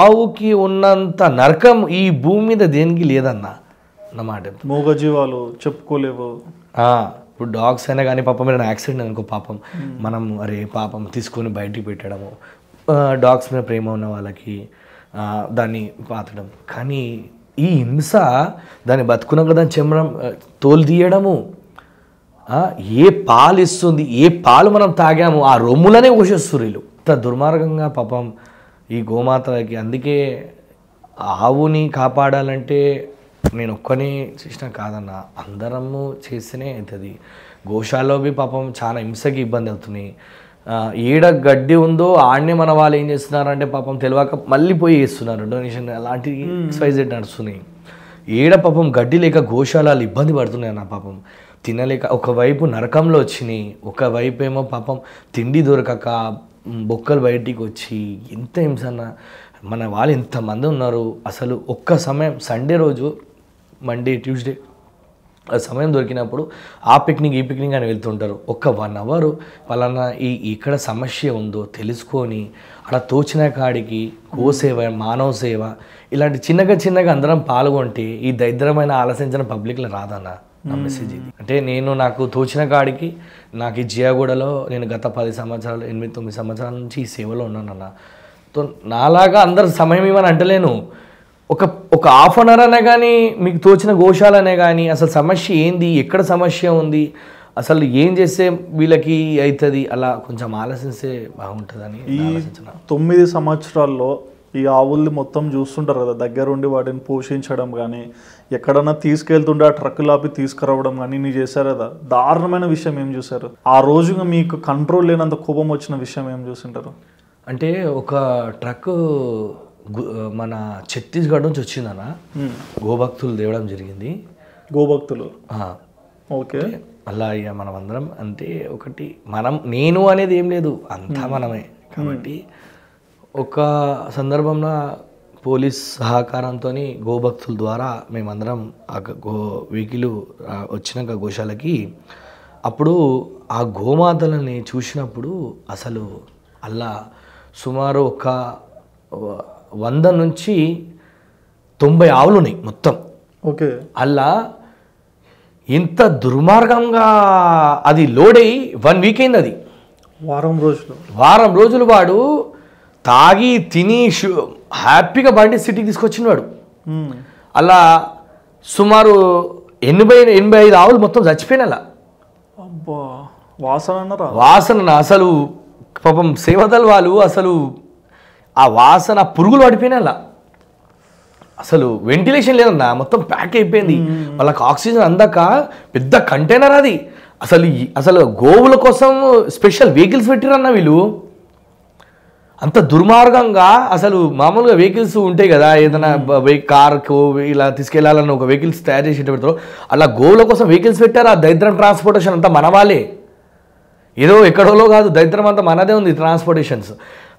ఆవుకి ఉన్నంత నరకం ఈ భూమి మీద దేనికి లేదన్న అన్నమాట మూగజీవాలు చెప్పుకోలేవు ఇప్పుడు డాగ్స్ అయినా కానీ పాపం ఏదైనా యాక్సిడెంట్ అనుకో పాపం మనం అరే పాపం తీసుకొని బయటికి పెట్టడము డాగ్స్ మీద ప్రేమ ఉన్న వాళ్ళకి దాన్ని పాతడం కానీ ఈ హింస దాన్ని బతుకున్నాక దాన్ని చెమ్మడం తోలు తీయడము ఏ పాలు ఇస్తుంది ఏ పాలు మనం తాగాము ఆ రొమ్ములనే కోసేస్తారు ఇంత దుర్మార్గంగా పాపం ఈ గోమాతలకి అందుకే ఆవుని కాపాడాలంటే నేను ఒక్కనే చేసిన కాదన్న అందరము చేస్తేనే అవుతుంది గోశాలలో పాపం చాలా హింసకి ఇబ్బంది అవుతున్నాయి ఈడ గడ్డి ఉందో ఆడనే మన వాళ్ళు ఏం చేస్తున్నారంటే పాపం తెలియక మళ్ళీ పోయి వేస్తున్నారు డొనేషన్ అలాంటివి ఎక్స్పైజెడ్ నడుస్తున్నాయి ఈడ పాపం గడ్డి లేక గోశాలలు ఇబ్బంది పడుతున్నాయి నా పాపం తినలేక ఒకవైపు నరకంలో వచ్చినాయి ఒకవైపు ఏమో పాపం తిండి దొరకక బొక్కలు బయటికి వచ్చి ఎంత హింస అన్న మన వాళ్ళు ఇంతమంది ఉన్నారు అసలు ఒక్క సమయం సండే రోజు మండే ట్యూస్డే సమయం దొరికినప్పుడు ఆ పిక్నిక్ ఈ పిక్నిక్ అని వెళ్తుంటారు ఒక్క వన్ అవర్ పలానా ఈ ఇక్కడ సమస్య ఉందో తెలుసుకొని అక్కడ తోచిన కాడికి గోసేవ మానవ సేవ ఇలాంటి చిన్నగా చిన్నగా అందరం పాల్గొంటే ఈ దరిద్రమైన ఆలసించిన పబ్లిక్లో రాదన్న నా మెసేజ్ ఇది అంటే నేను నాకు తోచిన కాడికి నాకు ఈ జియాగూడలో నేను గత పది సంవత్సరాలు ఎనిమిది తొమ్మిది సంవత్సరాల నుంచి ఈ సేవలో ఉన్నానన్న తో నాలాగా అందరు సమయం ఇవ్వని అంటలేను ఒక ఒక హాఫ్ అన్ అవర్ అనే కానీ మీకు తోచిన అనే కానీ అసలు సమస్య ఏంది ఎక్కడ సమస్య ఉంది అసలు ఏం చేస్తే వీళ్ళకి అవుతుంది అలా కొంచెం ఆలోచిస్తే బాగుంటుందని ఈ తొమ్మిది సంవత్సరాల్లో ఈ ఆవుల్ని మొత్తం చూస్తుంటారు కదా దగ్గరుండి వాటిని పోషించడం కానీ ఎక్కడన్నా తీసుకెళ్తుంటే ఆ ట్రక్ లాపి తీసుకురావడం కానీ నీ చేశారు కదా దారుణమైన విషయం ఏం చూశారు ఆ రోజుగా మీకు కంట్రోల్ లేనంత కోపం వచ్చిన విషయం ఏం చూసింటారు అంటే ఒక ట్రక్ మన ఛత్తీస్గఢ్ నుంచి వచ్చిందన్న గోభక్తులు తేవడం జరిగింది గోభక్తులు ఓకే అలా అయ్యా మనం అందరం అంటే ఒకటి మనం నేను అనేది ఏం లేదు అంతా మనమే కాబట్టి ఒక సందర్భంలో పోలీస్ సహకారంతో గోభక్తుల ద్వారా మేమందరం ఆ గో వెహికల్ వచ్చినాక గోశాలకి అప్పుడు ఆ గోమాతలని చూసినప్పుడు అసలు అలా సుమారు ఒక వంద నుంచి తొంభై ఆవులు ఉన్నాయి మొత్తం ఓకే అలా ఇంత దుర్మార్గంగా అది లోడ్ అయ్యి వన్ వీక్ అయింది అది వారం రోజులు వారం రోజులు వాడు తాగి తిని హ్యాపీగా బండి సిటీకి తీసుకొచ్చిన వాడు అలా సుమారు ఎనభై ఎనభై ఐదు ఆవులు మొత్తం చచ్చిపోయిన అలా వాసన వాసన అసలు పాపం సేవదల్ వాళ్ళు అసలు ఆ వాసన పురుగులు పడిపోయినా అలా అసలు వెంటిలేషన్ లేదన్నా మొత్తం ప్యాక్ అయిపోయింది వాళ్ళకి ఆక్సిజన్ అందాక పెద్ద కంటైనర్ అది అసలు అసలు గోవుల కోసం స్పెషల్ వెహికల్స్ పెట్టిరన్న వీళ్ళు అంత దుర్మార్గంగా అసలు మామూలుగా వెహికల్స్ ఉంటాయి కదా ఏదైనా కార్కు ఇలా తీసుకెళ్లాలని ఒక వెహికల్స్ తయారు చేసి పెడతారు అలా గోవుల కోసం వెహికల్స్ పెట్టారు ఆ దరిద్రం ట్రాన్స్పోర్టేషన్ అంతా మనవాలే ఏదో ఎక్కడోలో కాదు దరిద్రం అంతా మనదే ఉంది ట్రాన్స్పోర్టేషన్స్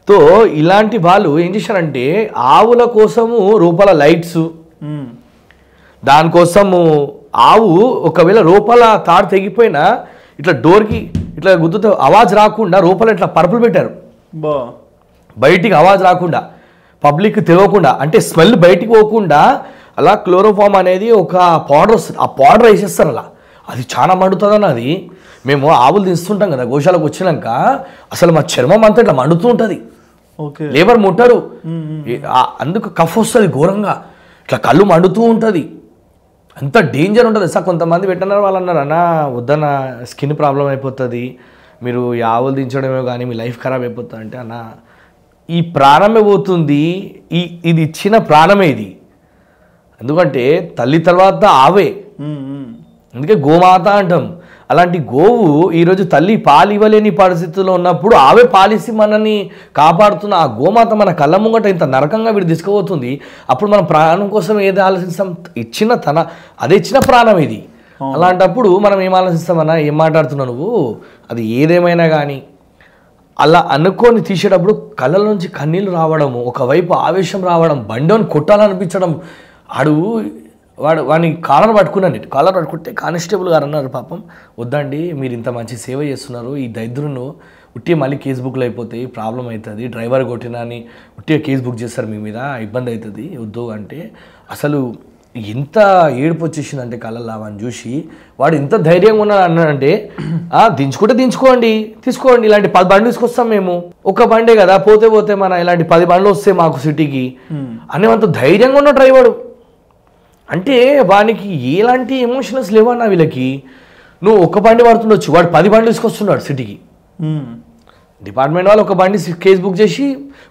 తో ఇలాంటి వాళ్ళు ఏం చేశారంటే ఆవుల కోసము రూపాల లైట్స్ దానికోసము ఆవు ఒకవేళ రూపాల తాడు తెగిపోయినా ఇట్లా డోర్కి ఇట్లా గుద్దుతో అవాజ్ రాకుండా రూపాల ఇట్లా పరుపులు పెట్టారు బయటికి అవాజ్ రాకుండా పబ్లిక్ తెలియకుండా అంటే స్మెల్ బయటికి పోకుండా అలా క్లోరోఫామ్ అనేది ఒక పౌడర్ వస్తుంది ఆ పౌడర్ వేసేస్తారు అలా అది చాలా మండుతుంది అన్న అది మేము ఆవులు తీస్తుంటాం కదా గోశాలకు వచ్చినాక అసలు మా చర్మం అంతా ఇట్లా మండుతూ ఉంటుంది లేబర్ ముట్టరు అందుకు కఫ్ వస్తుంది ఘోరంగా ఇట్లా కళ్ళు మండుతూ ఉంటుంది అంత డేంజర్ ఉంటుంది సార్ కొంతమంది పెట్టినారు వాళ్ళు అన్నారు అన్న వద్దన్న స్కిన్ ప్రాబ్లం అయిపోతుంది మీరు ఆవులు దించడమే కానీ మీ లైఫ్ ఖరాబ్ అయిపోతుంది అంటే అన్న ఈ ప్రాణమే పోతుంది ఈ ఇది ఇచ్చిన ప్రాణమే ఇది ఎందుకంటే తల్లి తర్వాత ఆవే అందుకే గోమాత అంటాం అలాంటి గోవు ఈరోజు తల్లి పాలివ్వలేని పరిస్థితుల్లో ఉన్నప్పుడు ఆమె పాలిసి మనని కాపాడుతున్న ఆ గోమాత మన కళ్ళ ముంగట ఇంత నరకంగా వీడు తీసుకుపోతుంది అప్పుడు మనం ప్రాణం కోసం ఏది ఆలోచిస్తాం ఇచ్చిన తన అది ఇచ్చిన ప్రాణం ఇది అలాంటప్పుడు మనం ఏం ఆలోచిస్తామన్నా ఏం మాట్లాడుతున్నావు నువ్వు అది ఏదేమైనా కానీ అలా అనుకొని తీసేటప్పుడు కళ్ళ నుంచి కన్నీళ్ళు రావడము ఒకవైపు ఆవేశం రావడం బండోని కొట్టాలనిపించడం అడుగు వాడు వాడిని కాలర్ పట్టుకున్నాను కాలర్ పట్టుకుంటే కానిస్టేబుల్ గారు అన్నారు పాపం వద్దండి మీరు ఇంత మంచి సేవ చేస్తున్నారు ఈ దరిద్రును ఉట్టి మళ్ళీ కేసు బుక్లు అయిపోతాయి ప్రాబ్లం అవుతుంది డ్రైవర్ కొట్టినా అని ఉట్టిగా కేసు బుక్ చేస్తారు మీ మీద ఇబ్బంది అవుతుంది వద్దు అంటే అసలు ఎంత ఏడుపు వచ్చేసిందంటే కళ్ళల్లో అని చూసి వాడు ఎంత ధైర్యంగా ఉన్నాడు అన్నాడంటే దించుకుంటే దించుకోండి తీసుకోండి ఇలాంటి పది బండ్లు తీసుకొస్తాం మేము ఒక బండే కదా పోతే పోతే మన ఇలాంటి పది బండ్లు వస్తే మాకు సిటీకి అనేవంత ధైర్యంగా ఉన్న డ్రైవరు అంటే వానికి ఎలాంటి ఎమోషనల్స్ లేవన్నా వీళ్ళకి నువ్వు ఒక బండి పడుతుండొచ్చు వాడు పది బండ్లు తీసుకొస్తున్నాడు సిటీకి డిపార్ట్మెంట్ వాళ్ళు ఒక బండి కేసు బుక్ చేసి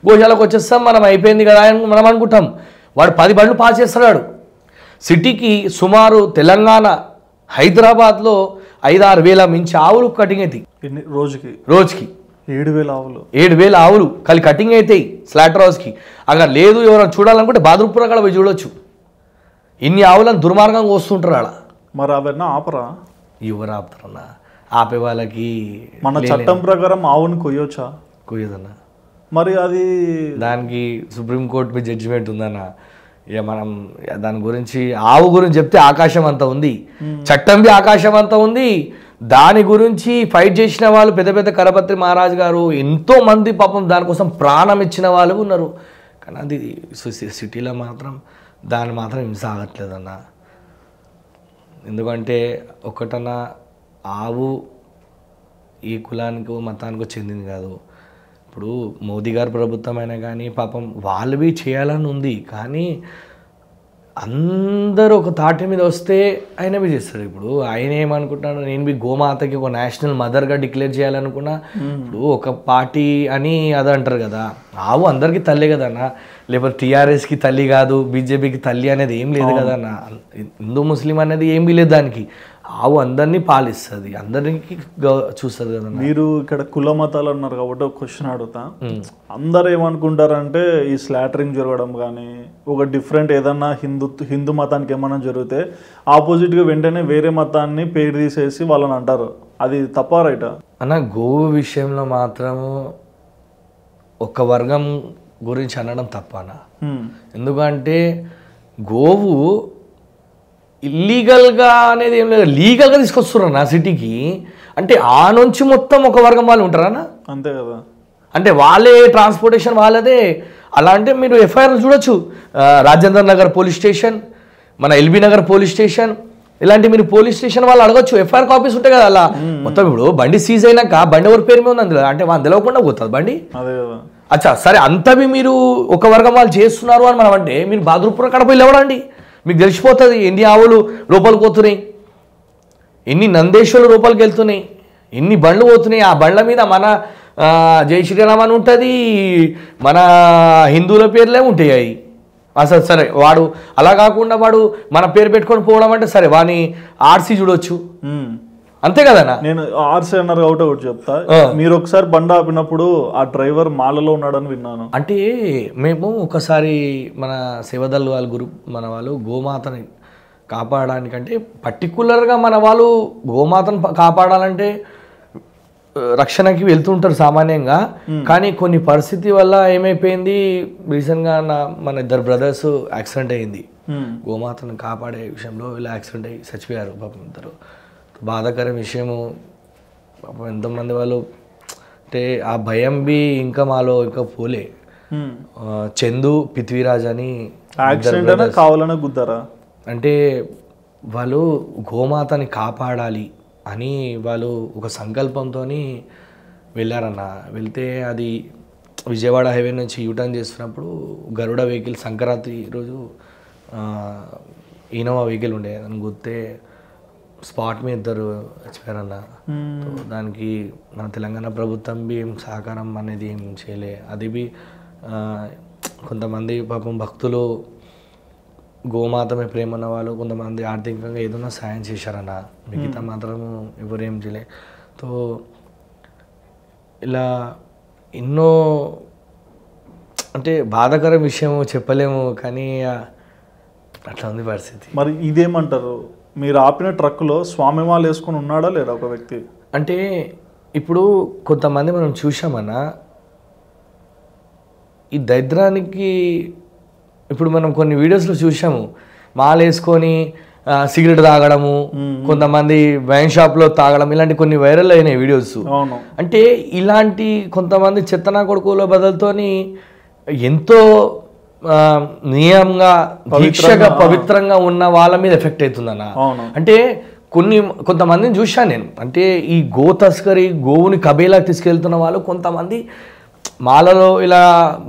గోశాలకు వచ్చేస్తాం మనం అయిపోయింది కదా అని మనం అనుకుంటాం వాడు పది బండ్లు పాస్ చేస్తున్నాడు సిటీకి సుమారు తెలంగాణ హైదరాబాద్లో ఐదు ఆరు వేల మించి ఆవులు కటింగ్ అవుతాయి రోజుకి రోజుకి ఏడు వేల ఆవులు ఏడు వేల ఆవులు కలి కటింగ్ అవుతాయి స్లాటర్ హౌస్కి అక్కడ లేదు ఎవరైనా చూడాలనుకుంటే బాదరూపురం కూడా పోయి చూడొచ్చు ఇన్ని ఆవులను దుర్మార్గంగా వస్తుంటారు అలా మరి అవన్నీ ఆపరా ఎవరు ఆపుతారన్నా ఆపే వాళ్ళకి మన చట్టం ప్రకారం ఆవును కొయ్యొచ్చా కొయ్యదన్నా మరి అది దానికి సుప్రీంకోర్టు మీద జడ్జిమెంట్ ఉందన్న ఇక మనం దాని గురించి ఆవు గురించి చెప్తే ఆకాశం అంత ఉంది చట్టం బి ఆకాశం అంత ఉంది దాని గురించి ఫైట్ చేసిన వాళ్ళు పెద్ద పెద్ద కరపత్రి మహారాజ్ గారు ఎంతో మంది పాపం దానికోసం ప్రాణం ఇచ్చిన వాళ్ళు ఉన్నారు కానీ అది సిటీలో మాత్రం దాన్ని మాత్రం హింస ఆగట్లేదన్న ఎందుకంటే ఒకటన ఆవు ఈ కులానికి మతానికి చెందింది కాదు ఇప్పుడు మోదీ గారు ప్రభుత్వం అయినా కానీ పాపం వాళ్ళవి చేయాలని ఉంది కానీ అందరూ ఒక తాటి మీద వస్తే ఆయన మీ చేస్తారు ఇప్పుడు ఆయన ఏమనుకుంటున్నాడు నేను గోమాతకి ఒక నేషనల్ మదర్గా డిక్లేర్ చేయాలనుకున్నా ఇప్పుడు ఒక పార్టీ అని అది అంటారు కదా ఆవు అందరికీ తల్లే కదా అన్న లేకపోతే టీఆర్ఎస్కి తల్లి కాదు బీజేపీకి తల్లి అనేది ఏం లేదు కదా నా హిందూ ముస్లిం అనేది ఏమీ లేదు దానికి ఆవు అందరినీ పాలిస్తుంది అందరికి చూస్తుంది కదా మీరు ఇక్కడ కుల మతాలు అన్నారు కాబట్టి ఒక క్వశ్చన్ అడుగుతా అందరు ఏమనుకుంటారంటే ఈ స్లాటరింగ్ జరగడం కానీ ఒక డిఫరెంట్ ఏదన్నా హిందుత్వ హిందూ మతానికి ఏమన్నా జరిగితే ఆపోజిట్గా వెంటనే వేరే మతాన్ని పేరు తీసేసి వాళ్ళని అంటారు అది తప్ప రైట్ అన్న గోవు విషయంలో మాత్రము ఒక వర్గం గురించి అనడం తప్పనా ఎందుకంటే గోవు ఇల్లీగల్గా అనేది ఏం లేదు లీగల్గా తీసుకొస్తున్నారు నా సిటీకి అంటే ఆ నుంచి మొత్తం ఒక వర్గం వాళ్ళు ఉంటారా అంతే కదా అంటే వాళ్ళే ట్రాన్స్పోర్టేషన్ వాళ్ళదే అలా అంటే మీరు ఎఫ్ఐఆర్ చూడొచ్చు రాజేంద్ర నగర్ పోలీస్ స్టేషన్ మన ఎల్బీ నగర్ పోలీస్ స్టేషన్ ఇలాంటి మీరు పోలీస్ స్టేషన్ వాళ్ళు అడగొచ్చు ఎఫ్ఐఆర్ కాపీస్ ఉంటాయి కదా అలా మొత్తం ఇప్పుడు బండి సీజ్ అయినాక బండి ఎవరి పేరు మీద ఉంది అందులో అంటే వాళ్ళు తెలవకుండా పోతుంది బండి అచ్చా సరే అంతవి మీరు ఒక వర్గం వాళ్ళు చేస్తున్నారు అని మనం అంటే మీరు బాదరూపురం కడప వెళ్ళవడండి మీకు తెలిసిపోతుంది ఎన్ని ఆవులు లోపలికి పోతున్నాయి ఎన్ని నందేశ్వరులు లోపలికి వెళ్తున్నాయి ఎన్ని బండ్లు పోతున్నాయి ఆ బండ్ల మీద మన జై శ్రీరామ్ అని ఉంటుంది మన హిందువుల పేర్లే ఉంటాయి అవి అసలు సరే వాడు అలా కాకుండా వాడు మన పేరు పెట్టుకొని పోవడం అంటే సరే వాని ఆర్సీ చూడొచ్చు అంతే కదా నేను ఆర్స్ అన్నారు కాబట్టి ఒకటి చెప్తా మీరు ఒకసారి బండ ఆపినప్పుడు ఆ డ్రైవర్ మాలలో ఉన్నాడని విన్నాను అంటే మేము ఒకసారి మన శివదల్ వాళ్ళ గురు మన వాళ్ళు గోమాతని కాపాడడానికంటే పర్టికులర్గా మన వాళ్ళు గోమాతను కాపాడాలంటే రక్షణకి వెళ్తుంటారు సామాన్యంగా కానీ కొన్ని పరిస్థితి వల్ల ఏమైపోయింది రీసెంట్గా నా మన ఇద్దరు బ్రదర్స్ యాక్సిడెంట్ అయ్యింది గోమాతను కాపాడే విషయంలో వీళ్ళు యాక్సిడెంట్ అయ్యి చచ్చిపోయారు పాపం ఇద్దరు బాధాకర విషయము ఎంతమంది వాళ్ళు అంటే ఆ భయం బి ఇంకా మాలో ఇంకా పోలే చందు పృథ్వీరాజ్ అని కావాలనుకుంటారా అంటే వాళ్ళు గోమాతని కాపాడాలి అని వాళ్ళు ఒక సంకల్పంతో వెళ్ళారన్న వెళ్తే అది విజయవాడ హైవే నుంచి యూటర్న్ చేస్తున్నప్పుడు గరుడ వెహికల్ సంక్రాంతి రోజు ఈనోవా వెహికల్ ఉండే అని గుర్తే స్పాట్ మీద ఇద్దరు అన్న దానికి మన తెలంగాణ ప్రభుత్వం బి ఏం సహకారం అనేది ఏం చేయలే అది బి కొంతమంది పాపం భక్తులు గోమాతమే ప్రేమ ఉన్న వాళ్ళు కొంతమంది ఆర్థికంగా ఏదైనా సాయం చేశారన్న మిగతా మాత్రం ఎవరేం చేయలే తో ఇలా ఎన్నో అంటే బాధాకర విషయం చెప్పలేము కానీ అట్లా ఉంది పరిస్థితి మరి ఇదేమంటారు మీరు ఆపిన ట్రక్లో వాళ్ళు వేసుకుని ఉన్నాడా లేదా ఒక వ్యక్తి అంటే ఇప్పుడు కొంతమంది మనం చూసామన్నా ఈ దరిద్రానికి ఇప్పుడు మనం కొన్ని వీడియోస్లో చూసాము మాల వేసుకొని సిగరెట్ తాగడము కొంతమంది వైన్ షాప్లో తాగడం ఇలాంటి కొన్ని వైరల్ అయినాయి వీడియోస్ అంటే ఇలాంటి కొంతమంది చెత్తనా కొడుకుల బదులుతోని ఎంతో నియమంగా దీక్షగా పవిత్రంగా ఉన్న వాళ్ళ మీద ఎఫెక్ట్ అవుతుందన్నా అంటే కొన్ని కొంతమందిని చూశాను నేను అంటే ఈ గో తస్కరి గోవుని కబేలాకి తీసుకెళ్తున్న వాళ్ళు కొంతమంది మాలలో ఇలా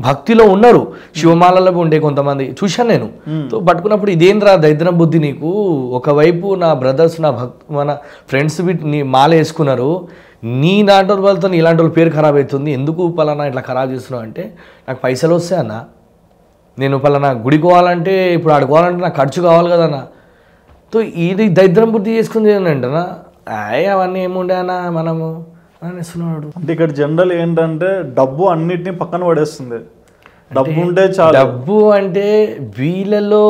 భక్తిలో ఉన్నారు శివమాలలో ఉండే కొంతమంది చూశాను నేను సో పట్టుకున్నప్పుడు ఇదేంద్రా దైద్ర బుద్ధి నీకు ఒకవైపు నా బ్రదర్స్ నా భక్ మన ఫ్రెండ్స్ వీటిని మాల వేసుకున్నారు నీ నాటి వాళ్ళతో ఇలాంటి వాళ్ళ పేరు ఖరాబ్ అవుతుంది ఎందుకు పలానా ఇట్లా ఖరాబ్ చేస్తున్నావు అంటే నాకు పైసలు వస్తాయి అన్న నేను పలానా గుడి పోవాలంటే ఇప్పుడు ఆడుకోవాలంటే నాకు ఖర్చు కావాలి కదన్నా తో ఇది దరిద్రం బుద్ధి చేసుకుంది ఏంటంటనా అయ్యి అవన్నీ ఏముండే అన్న మనము ఇస్తున్నాడు అంటే ఇక్కడ జనరల్ ఏంటంటే డబ్బు అన్నిటినీ పక్కన పడేస్తుంది డబ్బు ఉంటే చాలా డబ్బు అంటే వీళ్ళలో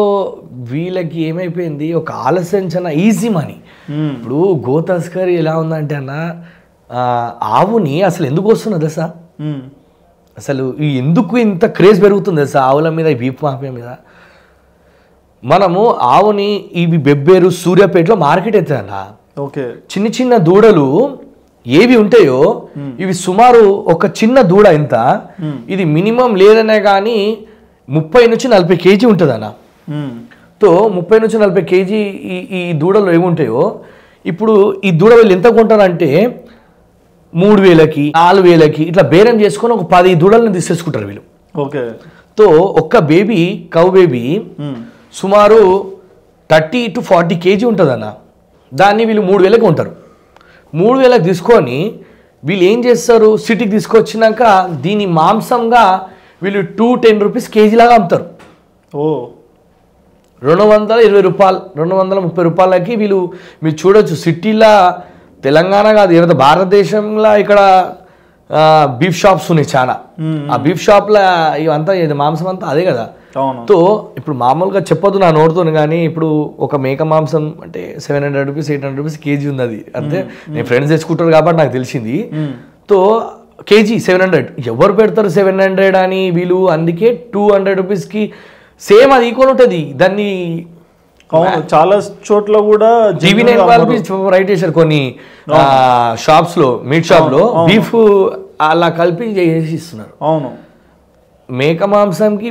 వీళ్ళకి ఏమైపోయింది ఒక ఆలస్యం ఈజీ మనీ ఇప్పుడు గోతస్కర్ ఎలా ఉందంటే అన్న ఆవుని అసలు ఎందుకు వస్తున్నది సార్ అసలు ఎందుకు ఇంత క్రేజ్ పెరుగుతుంది అసలు ఆవుల మీద ఈ బీఫ్ మాఫియా మీద మనము ఆవుని ఇవి బెబ్బేరు సూర్యాపేటలో మార్కెట్ అవుతుందన్న ఓకే చిన్న చిన్న దూడలు ఏవి ఉంటాయో ఇవి సుమారు ఒక చిన్న దూడ ఎంత ఇది మినిమం లేదనే కానీ ముప్పై నుంచి నలభై కేజీ ఉంటుంది అన్న తో ముప్పై నుంచి నలభై కేజీ ఈ ఈ దూడలు ఏముంటాయో ఇప్పుడు ఈ దూడ వీళ్ళు ఎంత కొంటారంటే మూడు వేలకి నాలుగు వేలకి ఇట్లా బేరం చేసుకొని ఒక పది దూడలను తీసేసుకుంటారు వీళ్ళు ఓకే తో ఒక్క బేబీ కౌ బేబీ సుమారు థర్టీ టు ఫార్టీ కేజీ ఉంటుంది అన్న దాన్ని వీళ్ళు మూడు వేలకు ఉంటారు మూడు వేలకు తీసుకొని వీళ్ళు ఏం చేస్తారు సిటీకి తీసుకొచ్చినాక దీని మాంసంగా వీళ్ళు టూ టెన్ రూపీస్ కేజీలాగా అమ్ముతారు ఓ రెండు వందల ఇరవై రూపాయలు రెండు వందల ముప్పై రూపాయలకి వీళ్ళు మీరు చూడొచ్చు సిటీలో తెలంగాణ కాదు ఏదైతే భారతదేశంలో ఇక్కడ బీఫ్ షాప్స్ ఉన్నాయి చాలా ఆ బీఫ్ షాప్లో ఇవంతా ఏది మాంసం అంతా అదే కదా తో ఇప్పుడు మామూలుగా చెప్పదు నా నోడుతో కానీ ఇప్పుడు ఒక మేక మాంసం అంటే seven hundred rupees eight hundred rupees kg ఉంది అది అంతే నేను ఫ్రెండ్స్ తెచ్చుకుంటారు కాబట్టి నాకు తెలిసింది తో కేజీ సెవెన్ హండ్రెడ్ ఎవరు పెడతారు సెవెన్ హండ్రెడ్ అని వీళ్ళు అందుకే టూ హండ్రెడ్ రూపీస్కి సేమ్ అది ఈక్వల్ ఉంటుంది దాన్ని చాలా చోట్ల కూడా జీవి నైన్ రైట్ చేశారు కొన్ని షాప్స్ లో మీట్ షాప్ లో బీఫ్ అలా కలిపి చేసి ఇస్తున్నారు అవును మేక మాంసంకి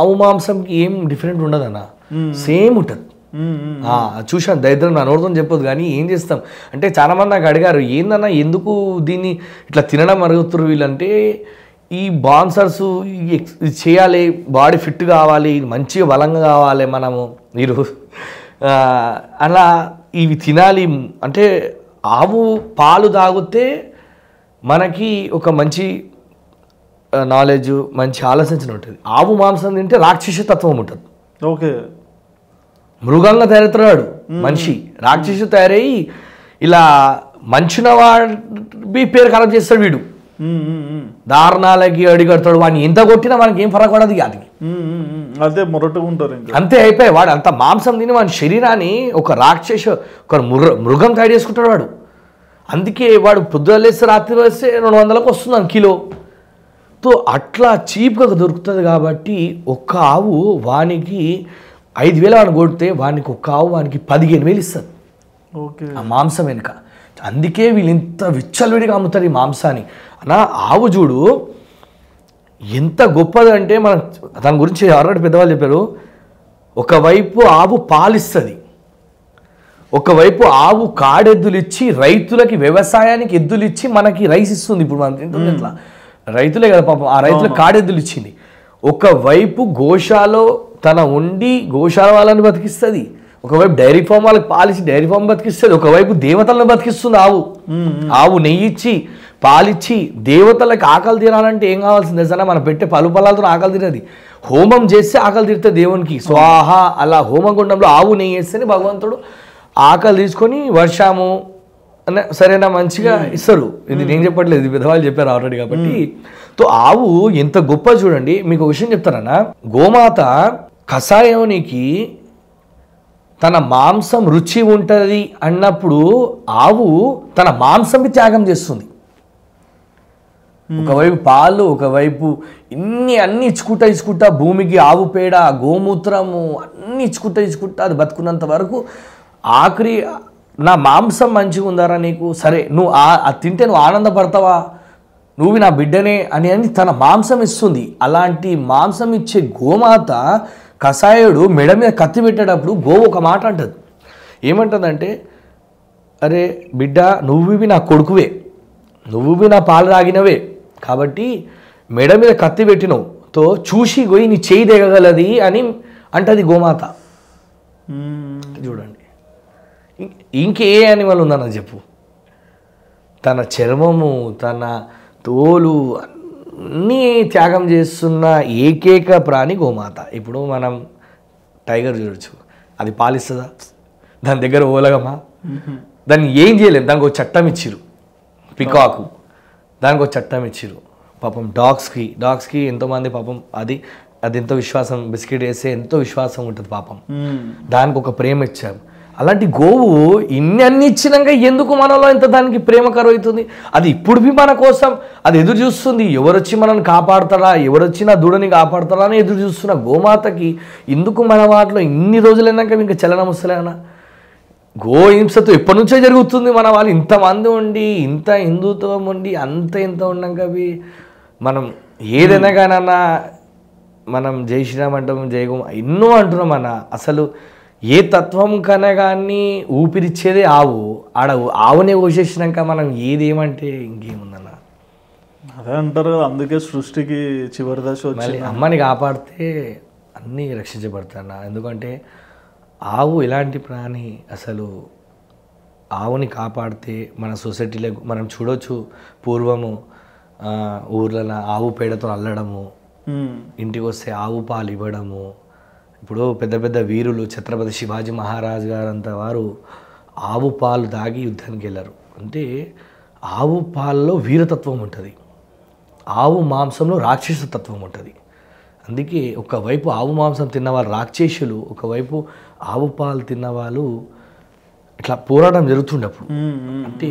ఆవు మాంసంకి ఏం డిఫరెంట్ ఉండదు అన్న సేమ్ ఉంటుంది చూశాను దరిద్రం నా నోడుతో చెప్పొద్దు కానీ ఏం చేస్తాం అంటే చాలామంది నాకు అడిగారు ఏందన్నా ఎందుకు దీన్ని ఇట్లా తినడం అడుగుతున్నారు వీళ్ళంటే ఈ బాన్సర్స్ చేయాలి బాడీ ఫిట్ కావాలి మంచిగా బలంగా కావాలి మనము మీరు అలా ఇవి తినాలి అంటే ఆవు పాలు తాగితే మనకి ఒక మంచి నాలెడ్జ్ మంచి ఆలోచించిన ఉంటుంది ఆవు మాంసం తింటే రాక్షస తత్వం ఉంటుంది ఓకే మృగంగా తయారవుతున్నాడు మనిషి రాక్షసు తయారయ్యి ఇలా మంచిన వాడి పేరు ఖరాబ్ చేస్తాడు వీడు దారుణాలకి అడిగడతాడు వాడిని ఎంత కొట్టినా వానికి ఏం ఫరక్ పడదు అది అదే మొరటుగా ఉంటారు అంతే అయిపోయి వాడు అంత మాంసం తిని వాడి శరీరాన్ని ఒక రాక్షస ఒక మృగ మృగం తయారు చేసుకుంటాడు వాడు అందుకే వాడు పొద్దులేస్తే రాత్రి వేస్తే రెండు వందలకు వస్తుంది అని కిలో తో అట్లా చీప్గా దొరుకుతుంది కాబట్టి ఒక్క ఆవు వానికి ఐదు వేలు వాడిని కొడితే వానికి ఒక్క ఆవు వానికి పదిహేను వేలు ఇస్తుంది ఓకే ఆ మాంసం వెనుక అందుకే వీళ్ళు ఇంత విచ్చలవిడిగా అమ్ముతారు ఈ మాంసాన్ని నా ఆవు చూడు ఎంత గొప్పదంటే మనం దాని గురించి ఆల్రెడీ పెద్దవాళ్ళు చెప్పారు ఒకవైపు ఆవు పాలిస్తుంది ఒకవైపు ఆవు కాడెద్దులు ఇచ్చి రైతులకి వ్యవసాయానికి ఎద్దులిచ్చి మనకి రైస్ ఇస్తుంది ఇప్పుడు మనం తింటుంది ఇట్లా రైతులే కదా పాపం ఆ రైతులకు కాడెద్దులు ఇచ్చింది ఒకవైపు గోశాలో తన ఉండి గోశాల వాళ్ళని బతికిస్తుంది ఒకవైపు డైరీ ఫామ్ వాళ్ళకి పాలిసి డైరీ ఫామ్ బతికిస్తుంది ఒకవైపు దేవతలను బతికిస్తుంది ఆవు ఆవు నెయ్యి ఇచ్చి పాలిచ్చి దేవతలకు ఆకలి తీరాలంటే ఏం కావాల్సింది సరే మనం పెట్టే పలు పలాలతో ఆకలి తీరది హోమం చేస్తే ఆకలి తీరితే దేవునికి స్వాహ అలా హోమగుండంలో ఆవు నెయ్యి వేస్తేనే భగవంతుడు ఆకలి తీసుకొని వర్షము సరేనా మంచిగా hmm. ఇస్తారు ఇది hmm. నేను చెప్పట్లేదు విధవాళ్ళు చెప్పారు ఆల్రెడీ కాబట్టి hmm. తో ఆవు ఎంత గొప్ప చూడండి మీకు ఒక విషయం చెప్తారన్నా గోమాత కషాయోనికి తన మాంసం రుచి ఉంటుంది అన్నప్పుడు ఆవు తన మాంసం త్యాగం చేస్తుంది ఒకవైపు పాలు ఒకవైపు ఇన్ని అన్ని ఇచ్చుకుంటా ఇచ్చుకుంటా భూమికి ఆవు పేడ గోమూత్రము అన్ని ఇచ్చుకుంటా ఇచ్చుకుంటా అది బతుకున్నంత వరకు ఆఖరి నా మాంసం మంచిగా ఉందారా నీకు సరే నువ్వు ఆ తింటే నువ్వు ఆనందపడతావా నువ్వు నా బిడ్డనే అని అని తన మాంసం ఇస్తుంది అలాంటి మాంసం ఇచ్చే గోమాత కషాయుడు మెడ మీద కత్తి పెట్టేటప్పుడు గోవు ఒక మాట అంటుంది ఏమంటుందంటే అరే బిడ్డ నువ్వు నా కొడుకువే నువ్వువి నా పాలు రాగినవే కాబట్టి మెడ మీద కత్తి పెట్టినవు తో చూసి పోయి నీ చేయి దిగగలది అని అంటది గోమాత చూడండి ఇంకే యానిమల్ ఉందన్న చెప్పు తన చర్మము తన తోలు అన్నీ త్యాగం చేస్తున్న ఏకైక ప్రాణి గోమాత ఇప్పుడు మనం టైగర్ చూడొచ్చు అది పాలిస్తుందా దాని దగ్గర ఓలగమా దాన్ని ఏం చేయలేదు దానికి ఒక చట్టం ఇచ్చిరు పికాకు దానికి ఒక చట్టం ఇచ్చిరు పాపం డాగ్స్కి డాగ్స్కి ఎంతోమంది పాపం అది అది ఎంతో విశ్వాసం బిస్కెట్ వేస్తే ఎంతో విశ్వాసం ఉంటుంది పాపం దానికి ఒక ప్రేమ ఇచ్చారు అలాంటి గోవు ఇన్ని అన్ని ఇచ్చినాక ఎందుకు మనలో ఇంత దానికి ప్రేమ అది ఇప్పుడు మన కోసం అది ఎదురు చూస్తుంది ఎవరొచ్చి మనల్ని కాపాడతారా ఎవరొచ్చినా దూడని కాపాడతారా అని ఎదురు చూస్తున్న గోమాతకి ఎందుకు మన వాటిలో ఇన్ని రోజులైనాక ఇంకా చలనం వస్తలేనా గోహింసతో ఎప్పటి నుంచో జరుగుతుంది మన వాళ్ళు ఇంతమంది ఉండి ఇంత హిందుత్వం ఉండి అంత ఇంత ఉన్నాక అవి మనం ఏదైనా కానన్నా మనం జై శ్రీరామ్ అంటాం ఎన్నో అంటున్నాం అన్న అసలు ఏ తత్వం కన్నా కానీ ఊపిరిచ్చేదే ఆవు ఆడ ఆవునే కోసేసినాక మనం ఏది ఏమంటే ఇంకేముందన్న అదే అంటారు అందుకే సృష్టికి చివరి దశ అమ్మని కాపాడితే అన్నీ రక్షించబడతాయి ఎందుకంటే ఆవు ఇలాంటి ప్రాణి అసలు ఆవుని కాపాడితే మన సొసైటీలో మనం చూడొచ్చు పూర్వము ఊర్లలో ఆవు పేడతో అల్లడము ఇంటికి వస్తే ఆవు పాలు ఇవ్వడము ఇప్పుడు పెద్ద పెద్ద వీరులు ఛత్రపతి శివాజీ మహారాజ్ గారంత వారు ఆవు పాలు దాగి యుద్ధానికి వెళ్ళారు అంటే ఆవు పాలలో వీరతత్వం ఉంటుంది ఆవు మాంసంలో రాక్షసతత్వం ఉంటుంది అందుకే ఒకవైపు ఆవు మాంసం తిన్నవాళ్ళు రాక్షసులు ఒకవైపు ఆవు పాలు తిన్నవాళ్ళు ఇట్లా పోరాటం జరుగుతుండప్పుడు అంటే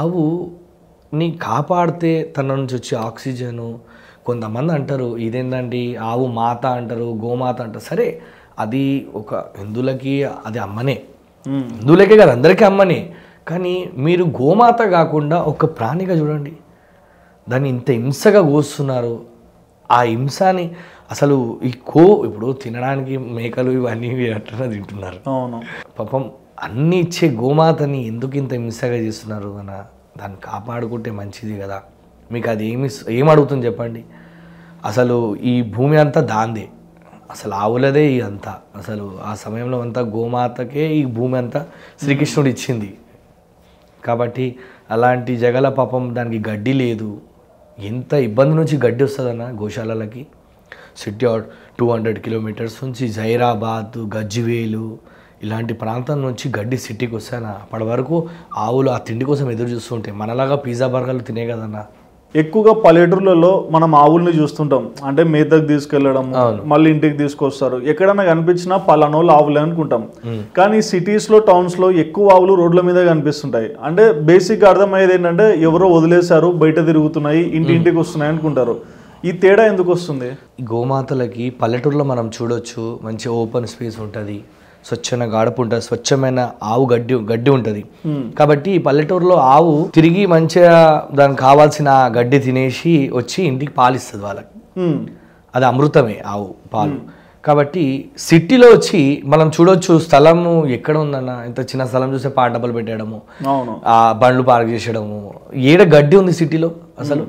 ఆవుని కాపాడితే తన నుంచి వచ్చే ఆక్సిజను కొంతమంది అంటారు ఇదేంటండి ఆవు మాత అంటారు గోమాత అంటారు సరే అది ఒక హిందువులకి అది అమ్మనే హిందువులకే కాదు అందరికీ అమ్మనే కానీ మీరు గోమాత కాకుండా ఒక ప్రాణిగా చూడండి దాన్ని ఇంత హింసగా కోస్తున్నారు ఆ హింసని అసలు ఈ కో ఇప్పుడు తినడానికి మేకలు ఇవన్నీ అట్లా తింటున్నారు అవును పాపం అన్ని ఇచ్చే గోమాతని ఎందుకు ఇంత హింసగా చేస్తున్నారు అన్న దాన్ని కాపాడుకుంటే మంచిది కదా మీకు అది ఏమి ఏం అడుగుతుంది చెప్పండి అసలు ఈ భూమి అంతా దాందే అసలు ఆవులదే ఇదంతా అసలు ఆ సమయంలో అంతా గోమాతకే ఈ భూమి అంతా శ్రీకృష్ణుడు ఇచ్చింది కాబట్టి అలాంటి జగల పాపం దానికి గడ్డి లేదు ఇంత ఇబ్బంది నుంచి గడ్డి వస్తుందన్న గోశాలలకి సిటీ టూ హండ్రెడ్ కిలోమీటర్స్ నుంచి జైరాబాద్ గజ్వేలు ఇలాంటి ప్రాంతం నుంచి గడ్డి సిటీకి వస్తానా అప్పటి వరకు ఆవులు ఆ తిండి కోసం ఎదురు చూస్తుంటాయి మనలాగా పిజ్జా బర్గర్లు తినే కదన్నా ఎక్కువగా పల్లెటూర్లలో మనం ఆవుల్ని చూస్తుంటాం అంటే మేతకు తీసుకెళ్లడం మళ్ళీ ఇంటికి తీసుకొస్తారు ఎక్కడన్నా కనిపించినా పలానోళ్ళు ఆవులే అనుకుంటాం కానీ సిటీస్ లో టౌన్స్ లో ఎక్కువ ఆవులు రోడ్ల మీద కనిపిస్తుంటాయి అంటే బేసిక్ అర్థమయ్యేది ఏంటంటే ఎవరో వదిలేశారు బయట తిరుగుతున్నాయి ఇంటి ఇంటికి వస్తున్నాయి అనుకుంటారు ఈ తేడా ఎందుకు వస్తుంది గోమాతలకి పల్లెటూరులో మనం చూడొచ్చు మంచి ఓపెన్ స్పేస్ ఉంటుంది స్వచ్ఛమైన గాడపు ఉంటుంది స్వచ్ఛమైన ఆవు గడ్డి గడ్డి ఉంటుంది కాబట్టి ఈ పల్లెటూరులో ఆవు తిరిగి మంచిగా దానికి కావాల్సిన గడ్డి తినేసి వచ్చి ఇంటికి పాలిస్తుంది వాళ్ళకి అది అమృతమే ఆవు పాలు కాబట్టి సిటీలో వచ్చి మనం చూడొచ్చు స్థలము ఎక్కడ ఉందన్న ఇంత చిన్న స్థలం చూస్తే డబ్బులు పెట్టడము ఆ బండ్లు పార్క్ చేసేయడము ఏడ గడ్డి ఉంది సిటీలో అసలు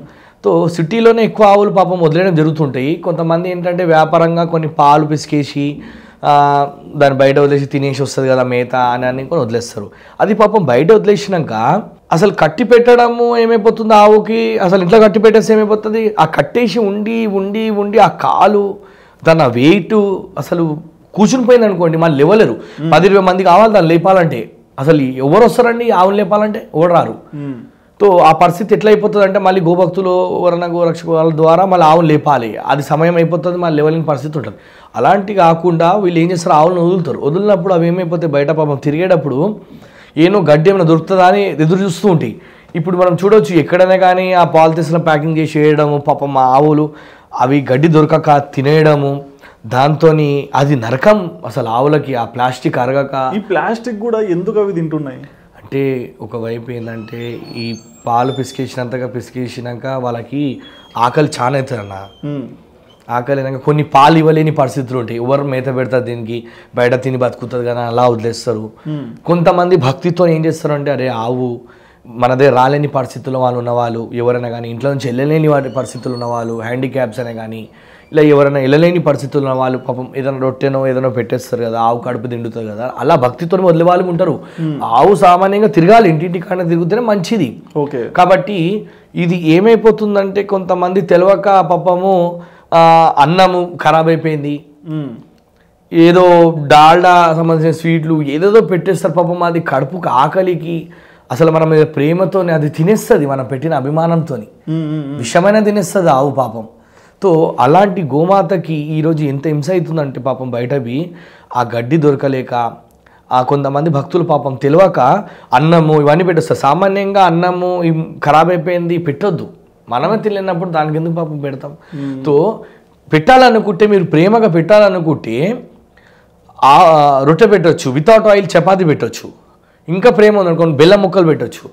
సో సిటీలోనే ఎక్కువ ఆవులు పాపం వదిలేయడం జరుగుతుంటాయి కొంతమంది ఏంటంటే వ్యాపారంగా కొన్ని పాలు పిసికేసి దాన్ని బయట వదిలేసి తినేసి వస్తుంది కదా మేత అని అని కూడా వదిలేస్తారు అది పాపం బయట వదిలేసినాక అసలు కట్టి పెట్టడము ఏమైపోతుంది ఆవుకి అసలు ఇంట్లో కట్టి పెట్టేసి ఏమైపోతుంది ఆ కట్టేసి ఉండి ఉండి ఉండి ఆ కాలు దాని వెయిట్ అసలు కూర్చుని పోయింది అనుకోండి మళ్ళీ లేవలేరు పది ఇరవై మంది కావాలి దాన్ని లేపాలంటే అసలు ఎవరు వస్తారండి ఆవులు లేపాలంటే ఎవరు రారు సో ఆ పరిస్థితి ఎట్లయిపోతుంది అంటే మళ్ళీ గోభక్తులు వరణ గోరక్షకు వాళ్ళ ద్వారా మళ్ళీ ఆవును లేపాలి అది సమయం అయిపోతుంది మళ్ళీ లేవలేని పరిస్థితి ఉంటుంది అలాంటి కాకుండా వీళ్ళు ఏం చేస్తారు ఆవులను వదులుతారు వదిలినప్పుడు అవి ఏమైపోతాయి బయట పాపం తిరిగేటప్పుడు ఏనో గడ్డి ఏమైనా దొరుకుతుందా అని ఎదురు చూస్తూ ఉంటాయి ఇప్పుడు మనం చూడవచ్చు ఎక్కడైనా కానీ ఆ పాలిథిన్స్లో ప్యాకింగ్ చేసి వేయడము పాపం మా ఆవులు అవి గడ్డి దొరకక తినేయడము దాంతో అది నరకం అసలు ఆవులకి ఆ ప్లాస్టిక్ అరగక ఈ ప్లాస్టిక్ కూడా ఎందుకు అవి తింటున్నాయి అంటే ఒకవైపు ఏంటంటే ఈ పాలు పిసికేసినంతగా పిసికేసినాక వాళ్ళకి ఆకలి చాలా అవుతుంది అన్న ఆకలి అయినాక కొన్ని పాలు ఇవ్వలేని పరిస్థితులు ఉంటాయి ఎవరు మేత పెడతారు దీనికి బయట తిని బతుకుతుంది కానీ అలా వదిలేస్తారు కొంతమంది భక్తితో ఏం చేస్తారు అంటే అరే ఆవు మనదే రాలేని పరిస్థితుల్లో వాళ్ళు ఉన్నవాళ్ళు ఎవరైనా కానీ ఇంట్లో నుంచి వెళ్ళలేని వాటి పరిస్థితులు ఉన్నవాళ్ళు హ్యాండిక్యాప్స్ అనే కానీ ఇలా ఎవరైనా ఇళ్ళలేని పరిస్థితుల్లో వాళ్ళు పాపం ఏదైనా రొట్టెనో ఏదైనా పెట్టేస్తారు కదా ఆవు కడుపు తిండుతుంది కదా అలా భక్తితో వదిలే వాళ్ళు ఉంటారు hmm. ఆవు సామాన్యంగా తిరగాలి ఇంటింటికైనా తిరుగుతేనే మంచిది ఓకే కాబట్టి ఇది ఏమైపోతుందంటే కొంతమంది తెలియక పాపము అన్నము ఖరాబ్ అయిపోయింది hmm. ఏదో డాల్డా సంబంధించిన స్వీట్లు ఏదేదో పెట్టేస్తారు పాపం అది కడుపుకి ఆకలికి అసలు మనం ప్రేమతోని అది తినేస్తుంది మనం పెట్టిన అభిమానంతో hmm, విషమైన తినేస్తుంది ఆవు పాపం సో అలాంటి గోమాతకి ఈరోజు ఎంత హింస అవుతుందంటే పాపం బయటవి ఆ గడ్డి దొరకలేక ఆ కొంతమంది భక్తులు పాపం తెలియక అన్నము ఇవన్నీ పెట్టొస్తారు సామాన్యంగా అన్నము ఖరాబ్ అయిపోయింది పెట్టొద్దు మనమే తెలియనప్పుడు దానికి ఎందుకు పాపం పెడతాం సో పెట్టాలనుకుంటే మీరు ప్రేమగా పెట్టాలనుకుంటే రొట్టె పెట్టవచ్చు వితౌట్ ఆయిల్ చపాతి పెట్టవచ్చు ఇంకా ప్రేమ ఉందనుకోండి బెల్లం ముక్కలు పెట్టవచ్చు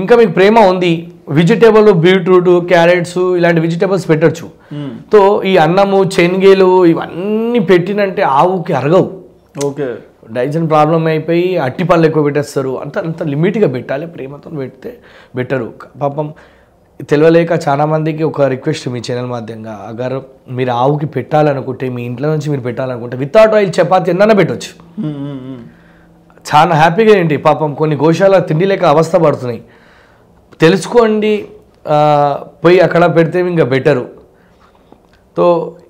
ఇంకా మీకు ప్రేమ ఉంది వెజిటేబుల్ బీట్రూట్ క్యారెట్స్ ఇలాంటి వెజిటేబుల్స్ పెట్టచ్చు hmm. తో ఈ అన్నము చెనిగేలు ఇవన్నీ పెట్టినంటే ఆవుకి అరగవు ఓకే డైజన్ ప్రాబ్లం అయిపోయి అట్టి పళ్ళు ఎక్కువ పెట్టేస్తారు అంత అంత లిమిట్గా పెట్టాలి ప్రేమతో పెడితే బెటరు పాపం తెలియలేక చాలామందికి ఒక రిక్వెస్ట్ మీ ఛానల్ మాధ్యంగా అగర్ మీరు ఆవుకి పెట్టాలనుకుంటే మీ ఇంట్లో నుంచి మీరు పెట్టాలనుకుంటే వితౌట్ ఆయిల్ చపాతి ఎన్న పెట్టవచ్చు hmm, hmm, చాలా హ్యాపీగా ఏంటి పాపం కొన్ని గోశాల తిండి లేక అవస్థ పడుతున్నాయి తెలుసుకోండి పోయి అక్కడ పెడితే ఇంకా బెటరు సో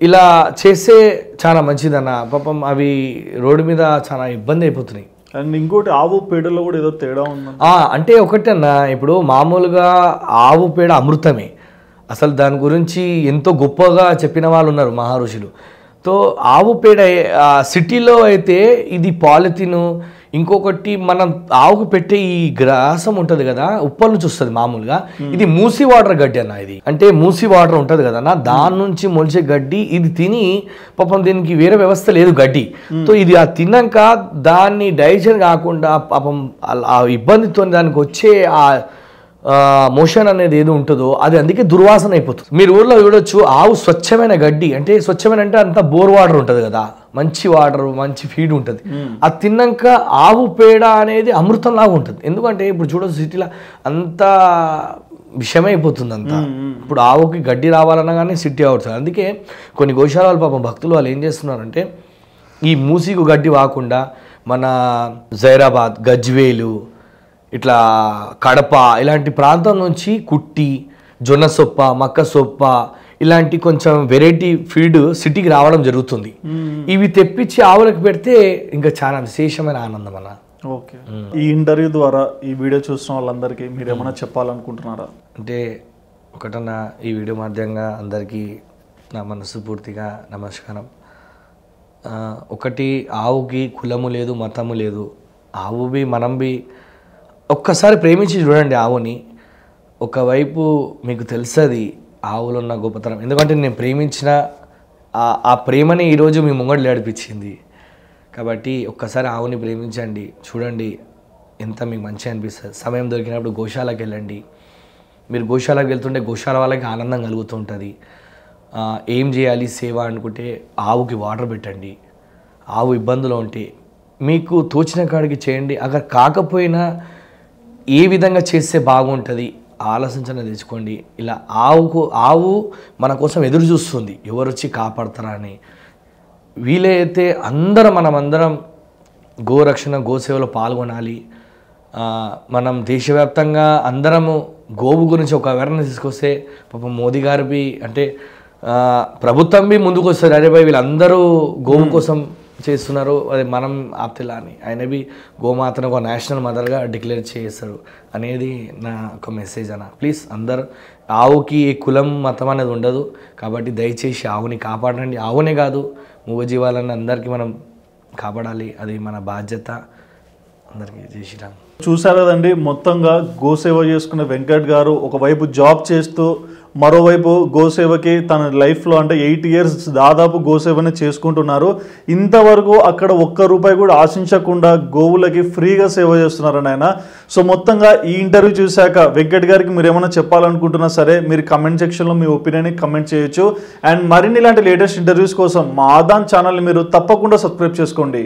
ఇలా చేస్తే చాలా మంచిదన్న పాపం అవి రోడ్డు మీద చాలా ఇబ్బంది అయిపోతున్నాయి అండ్ ఇంకోటి ఆవు పేడలో కూడా ఏదో తేడా ఉంది అంటే అన్న ఇప్పుడు మామూలుగా ఆవు పేడ అమృతమే అసలు దాని గురించి ఎంతో గొప్పగా చెప్పిన వాళ్ళు ఉన్నారు మహర్షులు తో ఆవు పేడ సిటీలో అయితే ఇది పాలిథిను ఇంకొకటి మనం ఆవుకు పెట్టే ఈ గ్రాసం ఉంటుంది కదా ఉప్పల నుంచి వస్తుంది మామూలుగా ఇది మూసి వాటర్ గడ్డి అన్న ఇది అంటే మూసి వాటర్ ఉంటుంది కదా దాని నుంచి మొలిచే గడ్డి ఇది తిని పాపం దీనికి వేరే వ్యవస్థ లేదు గడ్డి సో ఇది ఆ తిన్నాక దాన్ని డైజెషన్ కాకుండా పాపం ఆ ఇబ్బందితో దానికి వచ్చే ఆ మోషన్ అనేది ఏది ఉంటుందో అది అందుకే దుర్వాసన అయిపోతుంది మీరు ఊర్లో చూడొచ్చు ఆవు స్వచ్ఛమైన గడ్డి అంటే స్వచ్ఛమైన అంటే అంత బోర్ వాటర్ ఉంటుంది కదా మంచి వాటర్ మంచి ఫీడ్ ఉంటుంది అది తిన్నాక ఆవు పేడ అనేది అమృతంలాగా ఉంటుంది ఎందుకంటే ఇప్పుడు చూడొచ్చు సిటీలో అంత విషమైపోతుంది అంతా ఇప్పుడు ఆవుకి గడ్డి రావాలన్నా కానీ సిటీ అవుతుంది అందుకే కొన్ని గోశాలలు పాపం భక్తులు వాళ్ళు ఏం చేస్తున్నారంటే ఈ మూసీకు గడ్డి వాకుండా మన జైరాబాద్ గజ్వేలు ఇట్లా కడప ఇలాంటి ప్రాంతం నుంచి కుట్టి జొన్న సొప్ప మక్క సొప్ప ఇలాంటి కొంచెం వెరైటీ ఫీడ్ సిటీకి రావడం జరుగుతుంది ఇవి తెప్పించి ఆవులకు పెడితే ఇంకా చాలా విశేషమైన ఆనందం అన్న ఓకే ఈ ఇంటర్వ్యూ ద్వారా ఈ వీడియో చూసిన వాళ్ళందరికీ మీరు ఏమైనా చెప్పాలనుకుంటున్నారా అంటే ఒకటన్నా ఈ వీడియో మాధ్యంగా అందరికీ నా మనస్ఫూర్తిగా నమస్కారం ఒకటి ఆవుకి కులము లేదు మతము లేదు ఆవు బి మనం బి ఒక్కసారి ప్రేమించి చూడండి ఆవుని ఒకవైపు మీకు తెలుస్తుంది ఆవులు ఉన్న గొప్పతనం ఎందుకంటే నేను ప్రేమించిన ఆ ప్రేమని ఈరోజు మీ ముంగడు లేడిపించింది కాబట్టి ఒక్కసారి ఆవుని ప్రేమించండి చూడండి ఎంత మీకు మంచి అనిపిస్తుంది సమయం దొరికినప్పుడు గోశాలకు వెళ్ళండి మీరు గోశాలకు వెళ్తుంటే గోశాల వాళ్ళకి ఆనందం కలుగుతుంటుంది ఏం చేయాలి సేవ అనుకుంటే ఆవుకి వాటర్ పెట్టండి ఆవు ఇబ్బందులు ఉంటే మీకు తోచిన కాడికి చేయండి అక్కడ కాకపోయినా ఏ విధంగా చేస్తే బాగుంటుంది ఆలోచించన తెచ్చుకోండి ఇలా ఆవుకు ఆవు మన కోసం ఎదురు చూస్తుంది ఎవరు వచ్చి కాపాడతారా అని వీలైతే అందరం మనమందరం గోరక్షణ గోసేవలో పాల్గొనాలి మనం దేశవ్యాప్తంగా అందరము గోవు గురించి ఒక అవేర్నెస్ తీసుకొస్తే పాపం మోదీ గారివి అంటే ప్రభుత్వం ముందుకు వస్తారు అరే భాయ్ వీళ్ళందరూ గోవు కోసం చేస్తున్నారు అది మనం ఆప్తిలా అని ఆయనవి గోమాతను ఒక నేషనల్ మదర్గా డిక్లేర్ చేస్తారు అనేది నా ఒక మెసేజ్ అన్న ప్లీజ్ అందరు ఆవుకి ఏ కులం మతం అనేది ఉండదు కాబట్టి దయచేసి ఆవుని కాపాడండి ఆవునే కాదు మూగజీవాలను అందరికీ మనం కాపాడాలి అది మన బాధ్యత అందరికీ చేసినాం చూసారు కదండి మొత్తంగా గోసేవ చేసుకున్న వెంకట్ గారు ఒకవైపు జాబ్ చేస్తూ మరోవైపు గోసేవకి తన లైఫ్లో అంటే ఎయిట్ ఇయర్స్ దాదాపు గోసేవని చేసుకుంటున్నారు ఇంతవరకు అక్కడ ఒక్క రూపాయి కూడా ఆశించకుండా గోవులకి ఫ్రీగా సేవ చేస్తున్నారని ఆయన సో మొత్తంగా ఈ ఇంటర్వ్యూ చూశాక వెంకట్ గారికి మీరు ఏమైనా చెప్పాలనుకుంటున్నా సరే మీరు కమెంట్ సెక్షన్లో మీ ఒపీనియన్ని కమెంట్ చేయొచ్చు అండ్ మరిన్ని ఇలాంటి లేటెస్ట్ ఇంటర్వ్యూస్ కోసం మా ఆదాన్ ఛానల్ని మీరు తప్పకుండా సబ్స్క్రైబ్ చేసుకోండి